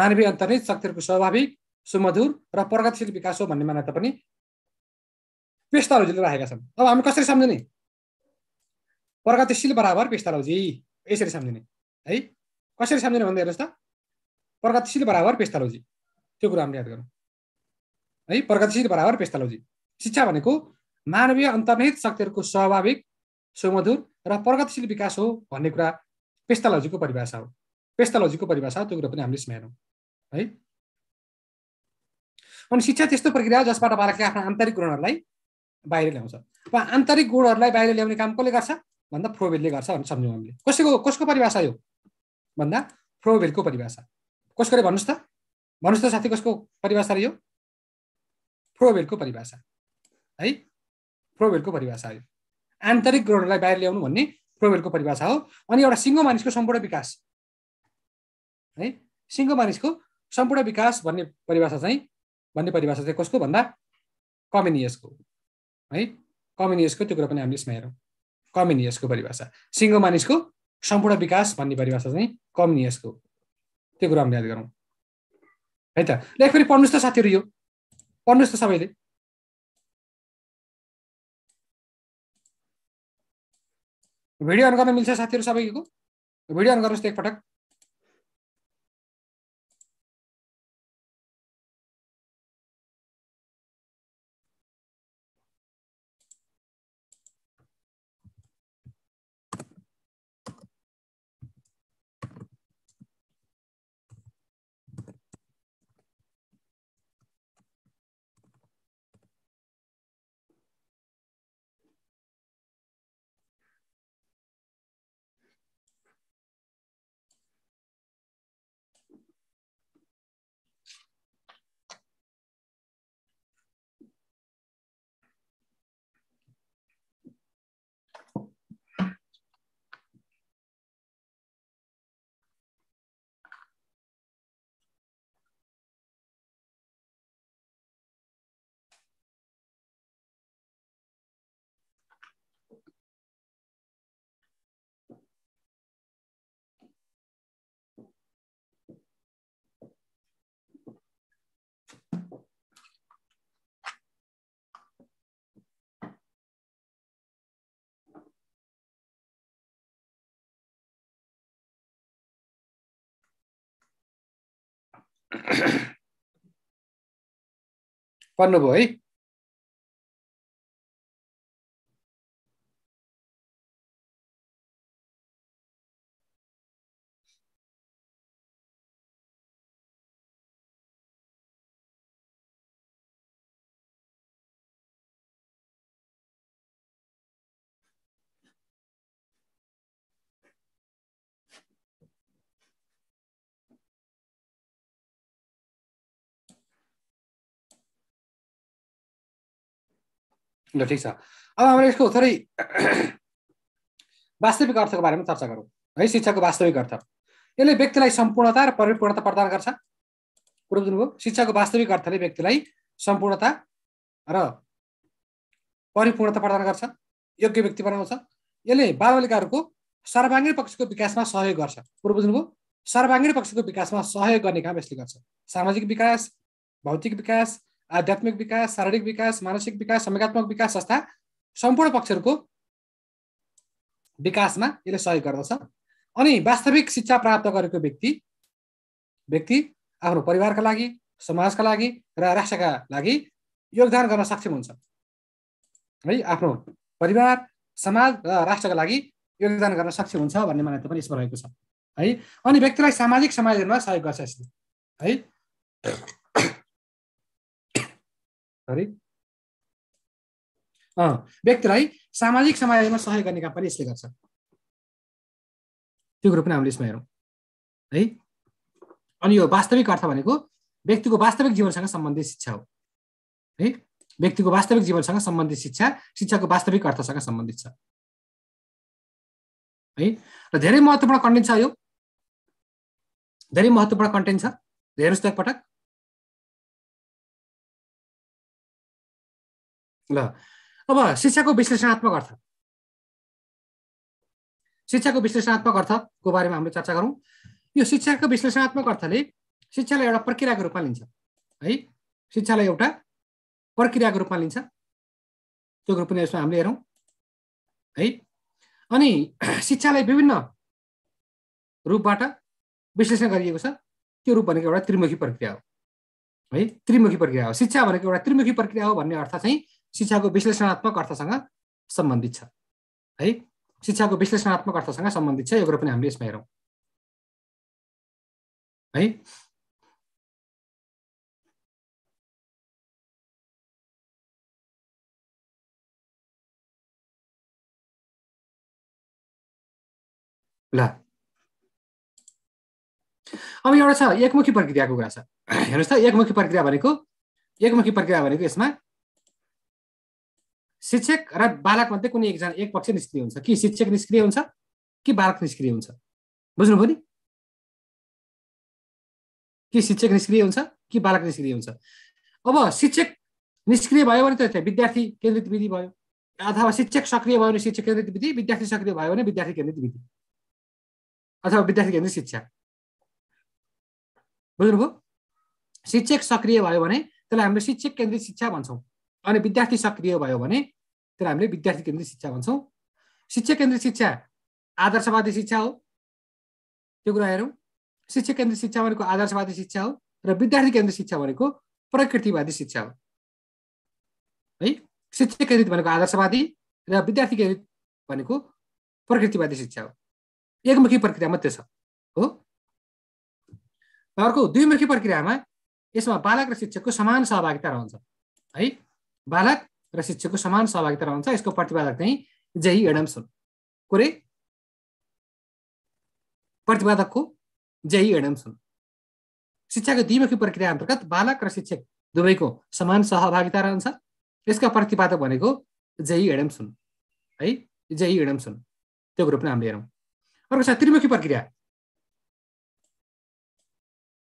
मानवीय अन्तर्निहित शक्तिहरूको स्वाभाविक सुमधुर र प्रगतिशील विकास हो भन्ने मान्यता पनि पेस्तालजीले राखेका छन् अब हामी कसरी सम्झने प्रगतिशील बराबर पेस्तालोजी यसरी सम्झिने है कसरी सम्झिने भन्दा हेर्नुहोस् त प्रगतिशील बराबर पेस्तालोजी त्यो कुरो हामीले याद गरौँ है प्रगतिशील बराबर पेस्तालोजी शिक्षा भनेको मानवीय अन्तर्निहित शक्तिहरूको स्वाभाविक सुमधुर र प्रगतिशील विकास हो भन्ने कुरा पेस्तालोजीको परिभाषा हो पेस्तालोजीको परिभाषा त्यो कुरा पनि हामीले स्म्याएनौँ है अनि शिक्षा त्यस्तो प्रक्रिया हो जसबाट बालकले आफ्ना आन्तरिक गुणहरूलाई बाहिर ल्याउँछ अब आन्तरिक गुणहरूलाई बाहिर ल्याउने काम कसले गर्छ भन्दा प्रोभेदले गर्छ भनेर सम्झौँ हामीले कसैको कसको परिभाषा यो भन्दा प्रोभेदको परिभाषा कसको रे भन्नुहोस् त भन्नुहोस् त साथी कसको परिभाषा रे यो परिभाषा है प्रोभेदको परिभाषा यो आन्तरिक गुणहरूलाई बाहिर ल्याउनु भन्ने प्रोभेदको परिभाषा हो अनि एउटा सिङ्गो मानिसको सम्पूर्ण विकास है सिङ्गो मानिसको सम्पूर्ण विकास भन्ने परिभाषा चाहिँ भन्ने परिभाषा चाहिँ कसको भन्दा कम्युनियसको है कमेन एजको त्यो कुरा पनि हामीले यसमा हेरौँ कमेन एजको परिभाषा सिङ्गो मानिसको सम्पूर्ण विकास भन्ने परिभाषा चाहिँ कमेन एजको त्यो कुरा हामीले याद गरौँ है त ल फेरि पढ्नुहोस् त साथीहरू यो पढ्नुहोस् त सबैले भिडियो अन गर्न मिल्छ साथीहरू सबैको भिडियो अन गर्नुहोस् त एकपटक भन्नुभयो है ल ठिक छ अब हाम्रो यसको थोरै वास्तविक अर्थको बारेमा चर्चा गरौँ है शिक्षाको वास्तविक अर्थ यसले व्यक्तिलाई सम्पूर्णता र परिपूर्णता प्रदान गर्छ कुरो बुझ्नुभयो शिक्षाको वास्तविक अर्थले व्यक्तिलाई सम्पूर्णता र परिपूर्णता प्रदान गर्छ योग्य व्यक्ति बनाउँछ यसले बालबालिकाहरूको सर्वाङ्गीण पक्षको विकासमा सहयोग गर्छ कुरो बुझ्नुभयो सर्वाङ्गीण पक्षको विकासमा सहयोग गर्ने काम यसले गर्छ सामाजिक विकास भौतिक विकास आध्यात्मिक विकास शारीरिक विकास मानसिक विकास संवेगात्मक विकास जस्ता सम्पूर्ण पक्षहरूको विकासमा यसले सहयोग गर्दछ अनि वास्तविक शिक्षा प्राप्त गरेको व्यक्ति व्यक्ति आफ्नो परिवारका लागि समाजका लागि र राष्ट्रका लागि योगदान गर्न सक्षम हुन्छ है आफ्नो परिवार समाज र राष्ट्रका लागि योगदान गर्न सक्षम हुन्छ भन्ने मान्यता पनि यसमा रहेको छ है अनि व्यक्तिलाई सामाजिक समायोजनमा सहयोग गर्छ यसले है सरी व्यक्तिलाई सामाजिक समाजमा सहयोग गर्ने काम पनि यसले गर्छ त्यो कुरो पनि हामीले यसमा हेरौँ है अनि यो वास्तविक अर्थ भनेको व्यक्तिको वास्तविक जीवनसँग सम्बन्धित शिक्षा हो है व्यक्तिको वास्तविक जीवनसँग सम्बन्धित शिक्षा शिक्षाको वास्तविक अर्थसँग सम्बन्धित छ है र धेरै महत्त्वपूर्ण कन्टेन्ट छ यो धेरै महत्त्वपूर्ण कन्टेन्ट छ हेर्नुहोस् त एकपटक ल अब शिक्षाको विश्लेषणात्मक अर्थ शिक्षाको विश्लेषणात्मक अर्थको बारेमा हामीले चर्चा गरौँ यो शिक्षाको विश्लेषणात्मक अर्थले शिक्षालाई एउटा प्रक्रियाको रूपमा लिन्छ है शिक्षालाई एउटा प्रक्रियाको रूपमा लिन्छ त्यो पनि यसमा हामीले हेरौँ है अनि शिक्षालाई विभिन्न रूपबाट विश्लेषण गरिएको छ त्यो रूप भनेको एउटा त्रिमुखी प्रक्रिया हो है त्रिमुखी प्रक्रिया हो शिक्षा भनेको एउटा त्रिमुखी प्रक्रिया हो भन्ने अर्थ चाहिँ शिक्षाको विश्लेषणात्मक अर्थसँग सम्बन्धित छ है शिक्षाको विश्लेषणात्मक अर्थसँग सम्बन्धित छ यो कुरो पनि हामीले यसमा हेरौँ है ल अब एउटा छ एकमुखी प्रक्रियाको कुरा छ हेर्नुहोस् त एकमुखी प्रक्रिया भनेको एकमुखी प्रक्रिया भनेको यसमा शिक्षक र बालक मध्ये कुनै एकजना एक पक्ष निष्क्रिय हुन्छ कि शिक्षक निष्क्रिय हुन्छ कि बालक निष्क्रिय हुन्छ बुझ्नुभयो नि कि शिक्षक निष्क्रिय हुन्छ कि बालक निष्क्रिय हुन्छ अब शिक्षक निष्क्रिय भयो भने त विद्यार्थी केन्द्रित विधि भयो अथवा शिक्षक सक्रिय भयो भने शिक्षक केन्द्रित विधि विद्यार्थी सक्रिय भयो भने विद्यार्थी केन्द्रित विधि अथवा विद्यार्थी केन्द्रित शिक्षा बुझ्नुभयो शिक्षक सक्रिय भयो भने त्यसलाई हामीले शिक्षक केन्द्रित शिक्षा भन्छौँ अनि विद्यार्थी सक्रिय भयो भने त्यसलाई हामीले विद्यार्थी केन्द्रित शिक्षा भन्छौँ शिक्षा केन्द्रित शिक्षा आदर्शवादी शिक्षा हो त्यो कुरा हेरौँ शिक्षा केन्द्रित शिक्षा भनेको आदर्शवादी शिक्षा हो र विद्यार्थी केन्द्रित शिक्षा भनेको प्रकृतिवादी शिक्षा हो है शिक्षा केन्द्रित भनेको आदर्शवादी र विद्यार्थी केन्द्रित भनेको प्रकृतिवादी शिक्षा हो एकमुखी प्रक्रिया मात्रै छ हो अर्को दुईमुखी प्रक्रियामा यसमा बालक र शिक्षकको समान सहभागिता रहन्छ है बालक र शिक्षकको समान सहभागिता रहन्छ यसको प्रतिपादक चाहिँ जेही एडम्स हुन् कुरे प्रतिपादकको जेही एडम्स हुन् शिक्षाको द्विमुखी प्रक्रिया अन्तर्गत बालक र शिक्षक दुवैको समान सहभागिता रहन्छ यसका प्रतिपादक भनेको जेही एडम्स हुन् है जेही एडम्स हुन् त्यो ग्रुप पनि हामीले हेरौँ अर्को छ त्रिमुखी प्रक्रिया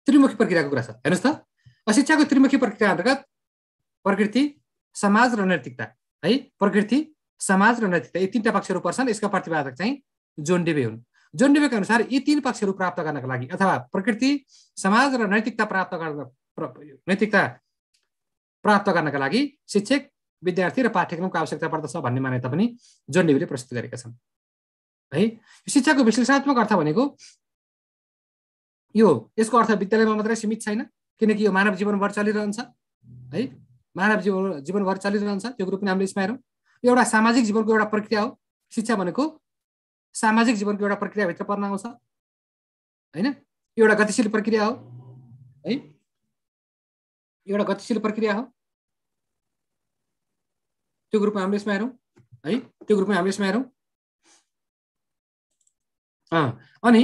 त्रिमुखी प्रक्रियाको कुरा छ हेर्नुहोस् त शिक्षाको त्रिमुखी प्रक्रिया अन्तर्गत प्रकृति समाज र नैतिकता है प्रकृति समाज र नैतिकता यी तिनवटा पक्षहरू पर्छन् यसका प्रतिपादक चाहिँ जोन डेबे हुन् जोन डेबेको अनुसार यी तिन पक्षहरू प्राप्त गर्नका लागि अथवा प्रकृति समाज र नैतिकता प्राप्त गर्न नैतिकता प्राप्त गर्नका लागि शिक्षक विद्यार्थी र पाठ्यक्रमको आवश्यकता पर्दछ भन्ने मान्यता पनि जोन डेबेले प्रस्तुत गरेका छन् है शिक्षाको विश्लेषणात्मक अर्थ भनेको यो यसको अर्थ विद्यालयमा मात्रै सीमित छैन किनकि यो मानव जीवनभर चलिरहन्छ है मानव जीवन जीवनभर चलिरहन्छ त्यो कुरो पनि हामीले स्मायौँ एउटा सामाजिक जीवनको एउटा प्रक्रिया हो शिक्षा भनेको सामाजिक जीवनको एउटा प्रक्रियाभित्र पर्न आउँछ होइन एउटा गतिशील प्रक्रिया हो है एउटा गतिशील प्रक्रिया हो त्यो ग्रुपमा हामीले यसमा हेरौँ है त्यो ग्रुपमा हामीले यसमा हेरौँ अनि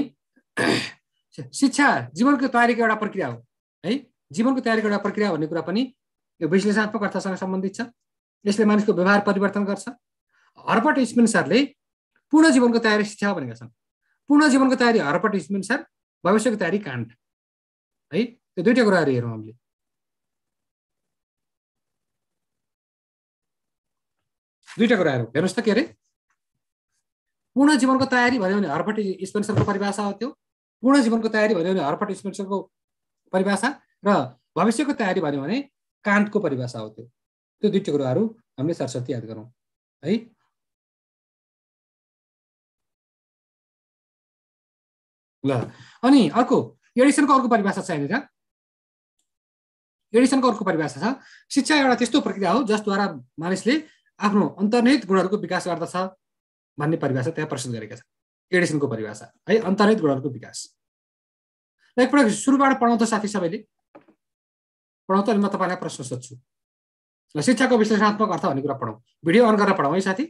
शिक्षा जीवनको तयारीको एउटा प्रक्रिया हो है जीवनको तयारीको एउटा प्रक्रिया भन्ने कुरा पनि यो विश्लेषणात्मक अर्थसँग सम्बन्धित छ यसले मानिसको व्यवहार परिवर्तन गर्छ हरपट स्पिन्सरले पूर्ण जीवनको तयारी शिक्षा भनेका छन् पूर्ण जीवनको तयारी हरपट स्पिन्सर भविष्यको तयारी काण्ड है त्यो दुइटै कुराहरू हेरौँ हामीले दुईवटा कुराहरू हेर्नुहोस् त के अरे पूर्ण जीवनको तयारी भन्यो भने हरपट स्पेन्सरको परिभाषा हो त्यो पूर्ण जीवनको तयारी भन्यो भने हरपट स्पेन्सरको परिभाषा र भविष्यको तयारी भन्यो भने कान्तको परिभाषा हो त्यो त्यो दुइटा कुराहरू हामीले सरस्वती याद गरौँ है ल अनि अर्को एडिसनको अर्को परिभाषा छ यहाँनिर एडिसनको अर्को परिभाषा छ शिक्षा एउटा त्यस्तो प्रक्रिया हो जसद्वारा मानिसले आफ्नो अन्तर्निहित गुणहरूको विकास गर्दछ भन्ने परिभाषा त्यहाँ प्रस्तुत गरेका छन् एडिसनको परिभाषा है अन्तर्निहित गुणहरूको विकास एकपल्ट सुरुबाट पढाउँछ साथी सबैले पढाउँ त अनि म तपाईँलाई प्रश्न सोध्छु ल शिक्षाको विश्लेषणात्मक अर्थ भन्ने कुरा पढौँ भिडियो अन गरेर पढाउँ है साथी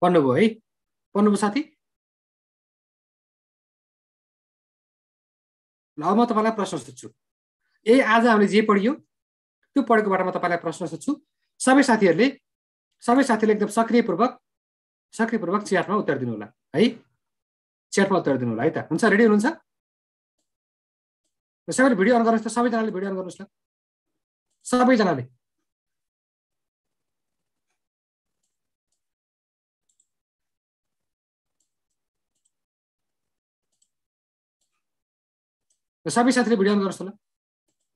पढ्नुभयो है पढ्नुभयो साथी ल म तपाईँलाई प्रश्न सोध्छु ए आज हामीले जे पढियो त्यो पढेकोबाट म तपाईँलाई प्रश्न सोध्छु सबै साथीहरूले सबै साथीले एकदम सक्रियपूर्वक सक्रियपूर्वक च्याटमा उत्तर दिनु होला है च्याटमा उत्तर दिनु होला है त हुन्छ रेडी हुनुहुन्छ सबैले भिडियो अन गर्नुहोस् त सबैजनाले भिडियो अन गर्नुहोस् ल सबैजनाले र सबै साथीले भिडियोमा गर्नुहोस् होला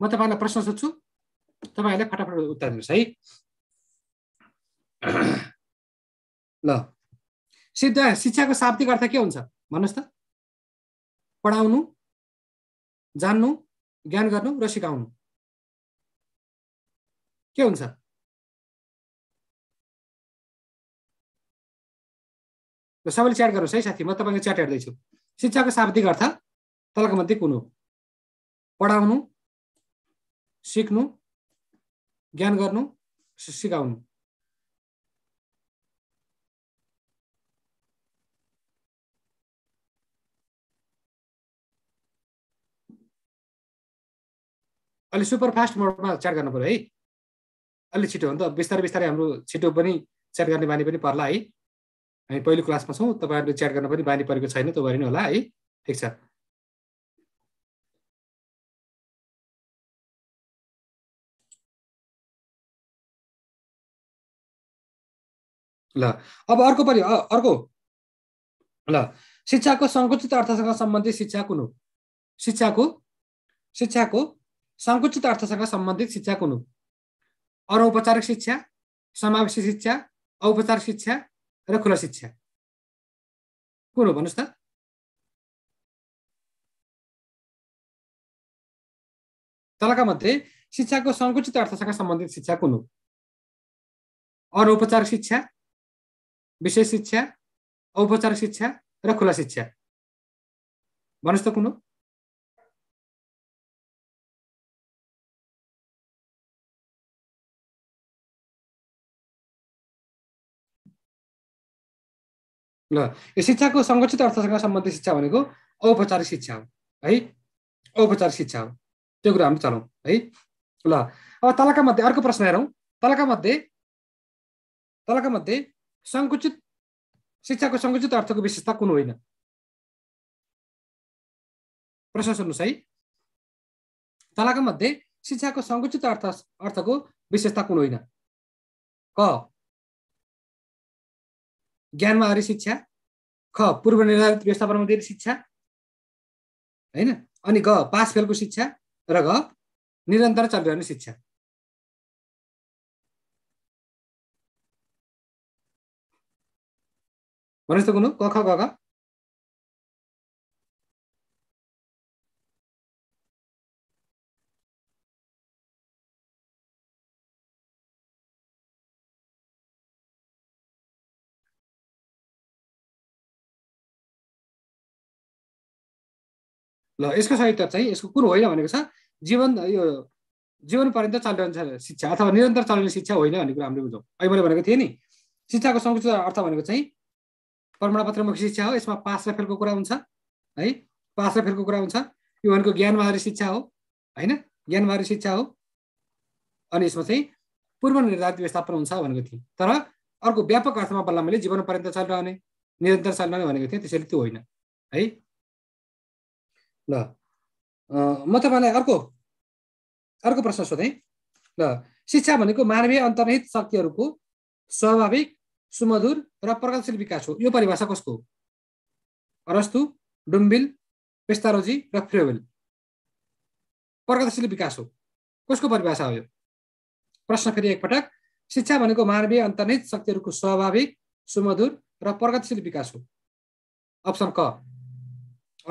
म तपाईँहरूलाई प्रश्न सोध्छु तपाईँहरूले फटाफट उत्तर दिनुहोस् है ल सिद्ध शिक्षाको शाब्दिक अर्थ के हुन्छ भन्नुहोस् त पढाउनु जान्नु ज्ञान गर्नु र सिकाउनु के हुन्छ सबैले च्याट गर्नुहोस् है साथी म तपाईँको च्याट हेर्दैछु शिक्षाको शाब्दिक अर्थ तलको मध्ये कुन हो पढाउनु सिक्नु ज्ञान गर्नु सिकाउनु अलि सुपर फास्ट मोडमा च्याट गर्नु पऱ्यो है अलि छिटो हो नि त बिस्तारै बिस्तारै हाम्रो छिटो पनि च्याट गर्ने बानी पनि पर्ला है हामी पहिलो क्लासमा छौँ तपाईँहरूले च्याट गर्न पनि बानी परेको छैन त्यो नै होला है ठिक छ ल अब अर्को पनि अर्को ल शिक्षाको सङ्कुचित अर्थसँग सम्बन्धित शिक्षा कुन हो शिक्षाको शिक्षाको सङ्कुचित अर्थसँग सम्बन्धित शिक्षा कुन हो अनौपचारिक शिक्षा समावेशी शिक्षा औपचारिक शिक्षा र खुला शिक्षा कुन हो भन्नुहोस् त तलका मध्ये शिक्षाको सङ्कुचित अर्थसँग सम्बन्धित शिक्षा कुन हो अनौपचारिक शिक्षा विशेष शिक्षा औपचारिक शिक्षा र खुला शिक्षा भन्नुहोस् त कुन हो ल यो शिक्षाको सङ्गठित अर्थसँग सम्बन्धित शिक्षा भनेको औपचारिक शिक्षा हो है औपचारिक शिक्षा हो त्यो कुरा हामी चलाउँ है ल अब तलका मध्ये अर्को प्रश्न हेरौँ तलका मध्ये तलका मध्ये सङ्कुचित शिक्षाको सङ्कुचित अर्थको विशेषता कुन होइन प्रश्न सुन्नुहोस् है तलाका मध्ये शिक्षाको सङ्कुचित अर्थ अर्थको विशेषता कुन होइन क ज्ञानमा आधारित शिक्षा ख पूर्व निर्धारित व्यवस्थापनमा धेरै शिक्षा होइन अनि ग पास फेलको शिक्षा र घ निरन्तर चलिरहने शिक्षा भन्नुहोस् त कुन कख कख ल यसको सहित चाहिँ यसको कुरो होइन भनेको छ जीवन यो जीवन पर्यन्त चलिरहन्छ शिक्षा अथवा निरन्तर चलिरहने शिक्षा होइन भन्ने कुरा हामीले बुझौँ अहिले मैले भनेको थिएँ नि शिक्षाको सङ्कुचित अर्थ भनेको चाहिँ प्रमाणपत्रमुख शिक्षा हो यसमा पास र फेलको कुरा हुन्छ है पास र फेलको कुरा हुन्छ यो भनेको ज्ञानबारी शिक्षा हो होइन ज्ञानबारी शिक्षा हो अनि यसमा चाहिँ पूर्व निर्धारित व्यवस्थापन हुन्छ भनेको थिएँ तर अर्को व्यापक अर्थमा बल्ल मैले जीवन पर्यन्त चलिरहने निरन्तर चलिरहने भनेको थिएँ त्यसैले त्यो होइन है ल म तपाईँलाई अर्को अर्को प्रश्न सोधेँ ल शिक्षा भनेको मानवीय अन्तर्निहित शक्तिहरूको स्वाभाविक सुमधुर र प्रगतिशील विकास हो यो परिभाषा कसको हो अरस्तु डुम्बिल पेस्तारोजी र फ्रेवेल प्रगतिशील विकास हो कसको परिभाषा हो यो प्रश्न फेरि एकपटक शिक्षा भनेको मानवीय अन्तर्निहित शक्तिहरूको स्वाभाविक सुमधुर र प्रगतिशील विकास हो अप्सन क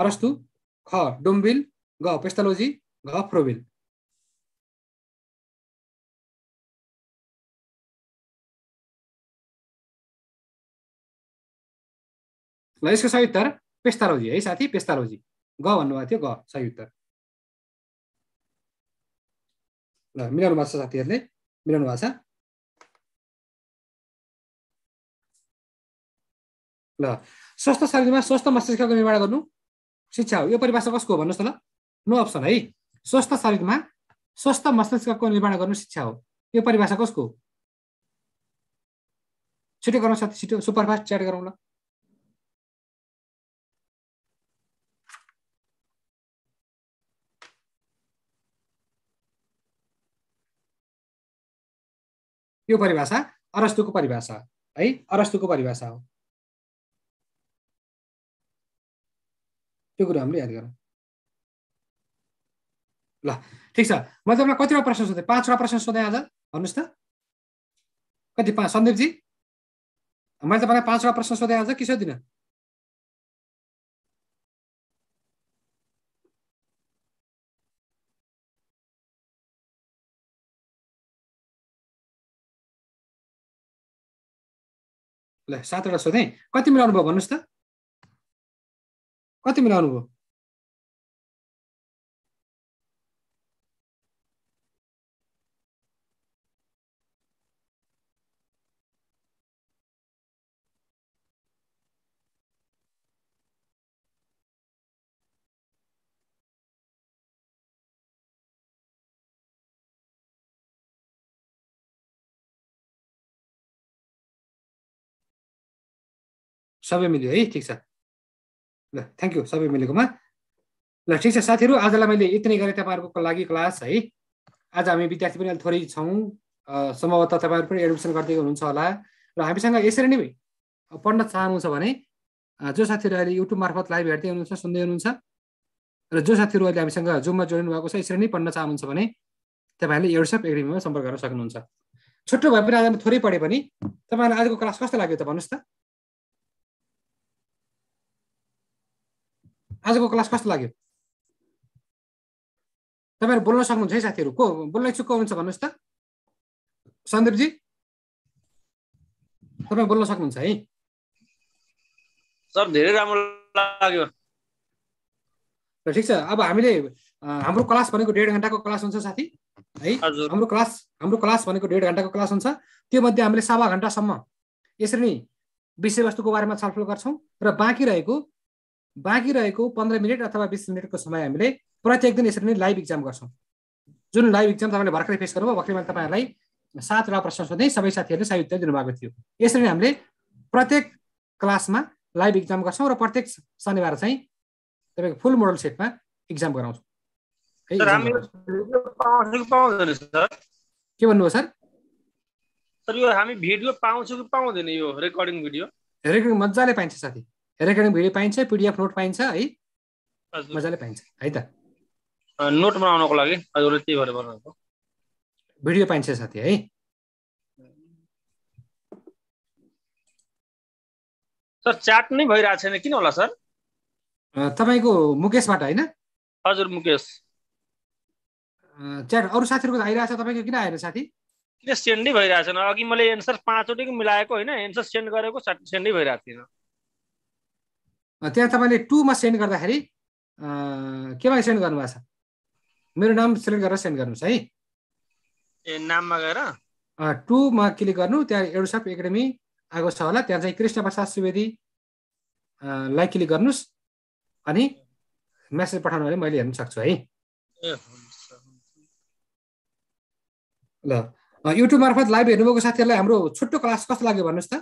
अरस्तु ख डुम्बिल ग पेस्तालोजी घ फ्रोबिल ल यसको सही उत्तर पेस्तारोजी है साथी पेस्तारोजी ग भन्नुभएको थियो ग सही उत्तर ल मिलाउनु भएको छ साथीहरूले मिलाउनु भएको छ ल स्वस्थ शरीरमा स्वस्थ मस्तिष्कको निर्माण गर्नु शिक्षा हो यो परिभाषा कसको हो भन्नुहोस् त ल नो अप्सन है स्वस्थ शरीरमा स्वस्थ मस्तिष्कको निर्माण गर्नु शिक्षा हो यो परिभाषा कसको छिटो गरौँ साथी छिटो सुपरफास्ट च्याट गरौँ ल यो परिभाषा अरस्तुको परिभाषा है अरस्तुको परिभाषा हो त्यो कुरो हामीले याद गरौँ ल ठिक छ मैले तपाईँलाई कतिवटा प्रश्न सोधेँ पाँचवटा प्रश्न सोधेँ आज भन्नुहोस् त कति पाँच सन्दीपजी मैले तपाईँलाई पाँचवटा प्रश्न सोधेँ आज कि सोधिनँ ल सातवटा सोधेँ कति मिलाउनु भयो भन्नुहोस् त कति मिलाउनु भयो सबै मिल्यो है ठिक छ ल थ्याङ्क यू सबै मिलेकोमा ल ठिक छ साथीहरू आजलाई मैले यति नै गरेँ तपाईँहरूको लागि क्लास है आज हामी विद्यार्थी पनि अहिले थोरै छौँ सम्भवतः तपाईँहरू पनि एडमिसन गर्दै हुनुहुन्छ होला र हामीसँग यसरी नै पढ्न चाहनुहुन्छ भने जो साथीहरू अहिले युट्युब मार्फत लाइभ हेर्दै हुनुहुन्छ सुन्दै हुनुहुन्छ र जो साथीहरू अहिले हामीसँग जुममा जोडिनु भएको छ यसरी नै पढ्न चाहनुहुन्छ भने तपाईँहरूले एउट्सएप एग्रिमेन्टमा सम्पर्क गर्न सक्नुहुन्छ छोटो भए पनि आज थोरै पढे पनि तपाईँहरूलाई आजको क्लास कस्तो लाग्यो त भन्नुहोस् त आजको क्लास कस्तो लाग्यो तपाईँहरू बोल्न सक्नुहुन्छ है साथीहरू को बोल्न इच्छुक हुन्छ हुनुहुन्छ भन्नुहोस् त सन्दीपजी तपाईँ बोल्न सक्नुहुन्छ है सर धेरै राम्रो लाग्यो र ठिक छ अब हामीले हाम्रो क्लास भनेको डेढ घन्टाको क्लास हुन्छ साथी है हाम्रो क्लास हाम्रो क्लास भनेको डेढ घन्टाको क्लास हुन्छ त्यो मध्ये हामीले सवा घन्टासम्म यसरी नै विषयवस्तुको बारेमा छलफल गर्छौँ र बाँकी रहेको बाँकी रहेको पन्ध्र मिनट अथवा बिस मिनटको समय हामीले प्रत्येक दिन यसरी नै लाइभ इक्जाम गर्छौँ जुन लाइभ इक्जाम तपाईँले भर्खरै फेस गर्नुभयो भर्खरै मैले तपाईँहरूलाई सातवटा प्रश्न सोध्दै सबै साथीहरूले सही उत्तर दिनुभएको थियो यसरी नै हामीले प्रत्येक क्लासमा लाइभ इक्जाम गर्छौँ र प्रत्येक शनिबार चाहिँ तपाईँको फुल मोडल सेटमा इक्जाम गराउँछौँ के भन्नुभयो सर सर यो हामी भिडियो पाउँछौँ कि पाउँदैन यो रेकर्डिङ भिडियो रेकर्डिङ मजाले पाइन्छ साथी रेकर्डिङ भिडियो पाइन्छ पिडिएफ नोट पाइन्छ है मजाले पाइन्छ है त नोट बनाउनको लागि हजुरले त्यही बनाउनु भिडियो पाइन्छ साथी है सर च्याट नै भइरहेको छैन किन होला सर तपाईँको मुकेशबाट होइन हजुर मुकेश च्याट अरू साथीहरूको आइरहेछ तपाईँको किन आएर साथी किन सेन्डै भइरहेको छैन अघि मैले एन्सर पाँचवटैको मिलाएको होइन एन्सर सेन्ड गरेको सेन्डै भइरहेको थिएन त्यहाँ तपाईँले टुमा सेन्ड गर्दाखेरि केमा सेन्ड गर्नुभएको छ मेरो नाम सेलेक्ट गरेर सेन्ड गर्नुहोस् है ए नाममा गएर टुमा क्लिक गर्नु त्यहाँ एडुसप एकाडेमी आएको छ होला त्यहाँ चाहिँ कृष्ण प्रसाद सुवेदीलाई क्लिक गर्नुहोस् अनि मेसेज पठाउनु भने मैले हेर्न सक्छु है ल युट्युब मार्फत लाइभ हेर्नुभएको साथीहरूलाई हाम्रो छुट्टो क्लास कस्तो लाग्यो भन्नुहोस् त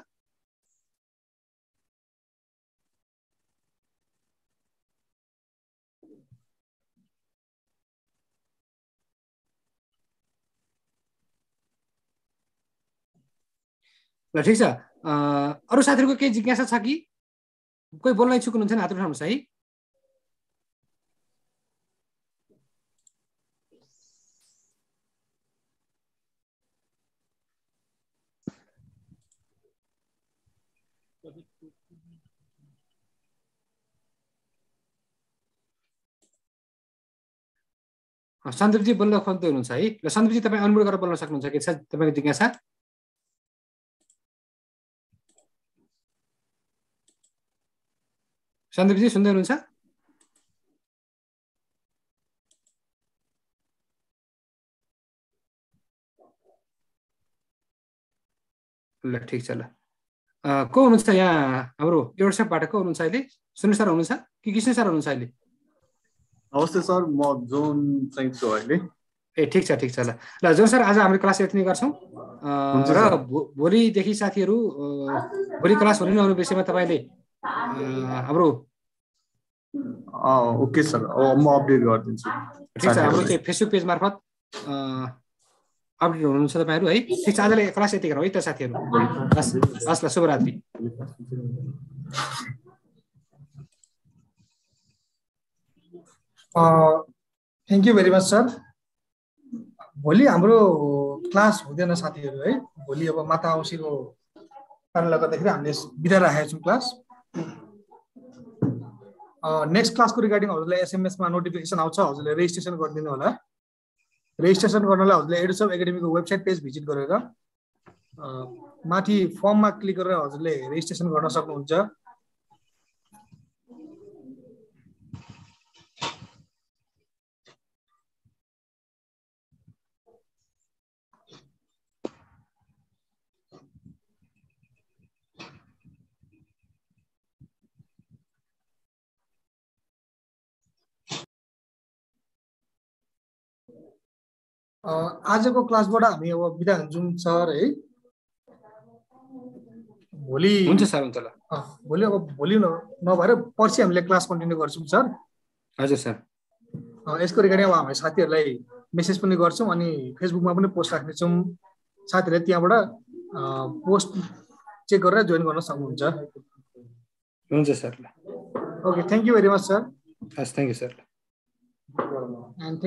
ल ठिक छ अरू साथीहरूको केही जिज्ञासा छ कि कोही बोल्न इच्छुक हुनुहुन्छ हात उठाउनुहोस् है सन्दीपजी बोल्न खोज्दै हुनुहुन्छ है ल सन्दीपजी तपाईँ अनम्युट गरेर बोल्न सक्नुहुन्छ कि छ तपाईँको जिज्ञासा सन्दीपजी सुन्दै हुनुहुन्छ ल ठिक छ ल को हुनुहुन्छ यहाँ हाम्रो एउटा को हुनुहुन्छ अहिले सुनिल सर हुनुहुन्छ कि कृष्ण सर हुनुहुन्छ अहिले नमस्ते सर म जोन चाहिँ छु अहिले ए ठिक छ ठिक छ ल ल जोन सर आज हाम्रो क्लास यति नै गर्छौँ र भोलिदेखि साथीहरू भोलि क्लास हुने नहुने विषयमा तपाईँले हाम्रो ओके सर म अपडेट गरिदिन्छु ठिक छ हाम्रो चाहिँ फेसबुक पेज मार्फत अपडेट हुनुहुन्छ तपाईँहरू है ठिक छ आजले क्लास यति गरौँ है त साथीहरू हस् ल शुभरात्रि thank you very much sir भोलि हाम्रो क्लास हुँदैन साथीहरू है भोलि अब माता औँसीको कारणले गर्दाखेरि हामीले बिदा राखेका छौँ क्लास नेक्स्ट क्लासको रिगार्डिङ हजुरलाई एसएमएसमा नोटिफिकेसन आउँछ हजुरले रेजिस्ट्रेसन गरिदिनु होला रेजिस्ट्रेसन गर्नलाई हजुरले एडुसप एकाडेमीको वेबसाइट पेज भिजिट गरेर माथि फर्ममा क्लिक गरेर हजुरले रेजिस्ट्रेसन गर्न सक्नुहुन्छ आजको क्लासबाट हामी अब बिदा हुन्छौँ सर है भोलि हुन्छ सर हुन्छ ल भोलि अब भोलि न नभएर पर्सि हामीले क्लास कन्टिन्यू गर्छौँ सर हजुर सर यसको रिगार्डिङ अब हामी साथीहरूलाई मेसेज पनि गर्छौँ अनि फेसबुकमा पनि पोस्ट राख्नेछौँ साथीहरूले त्यहाँबाट पोस्ट चेक गरेर जोइन गर्न सक्नुहुन्छ हुन्छ सर ल okay thank you very much sir हस् थ्याङ्क यू सर एन्ड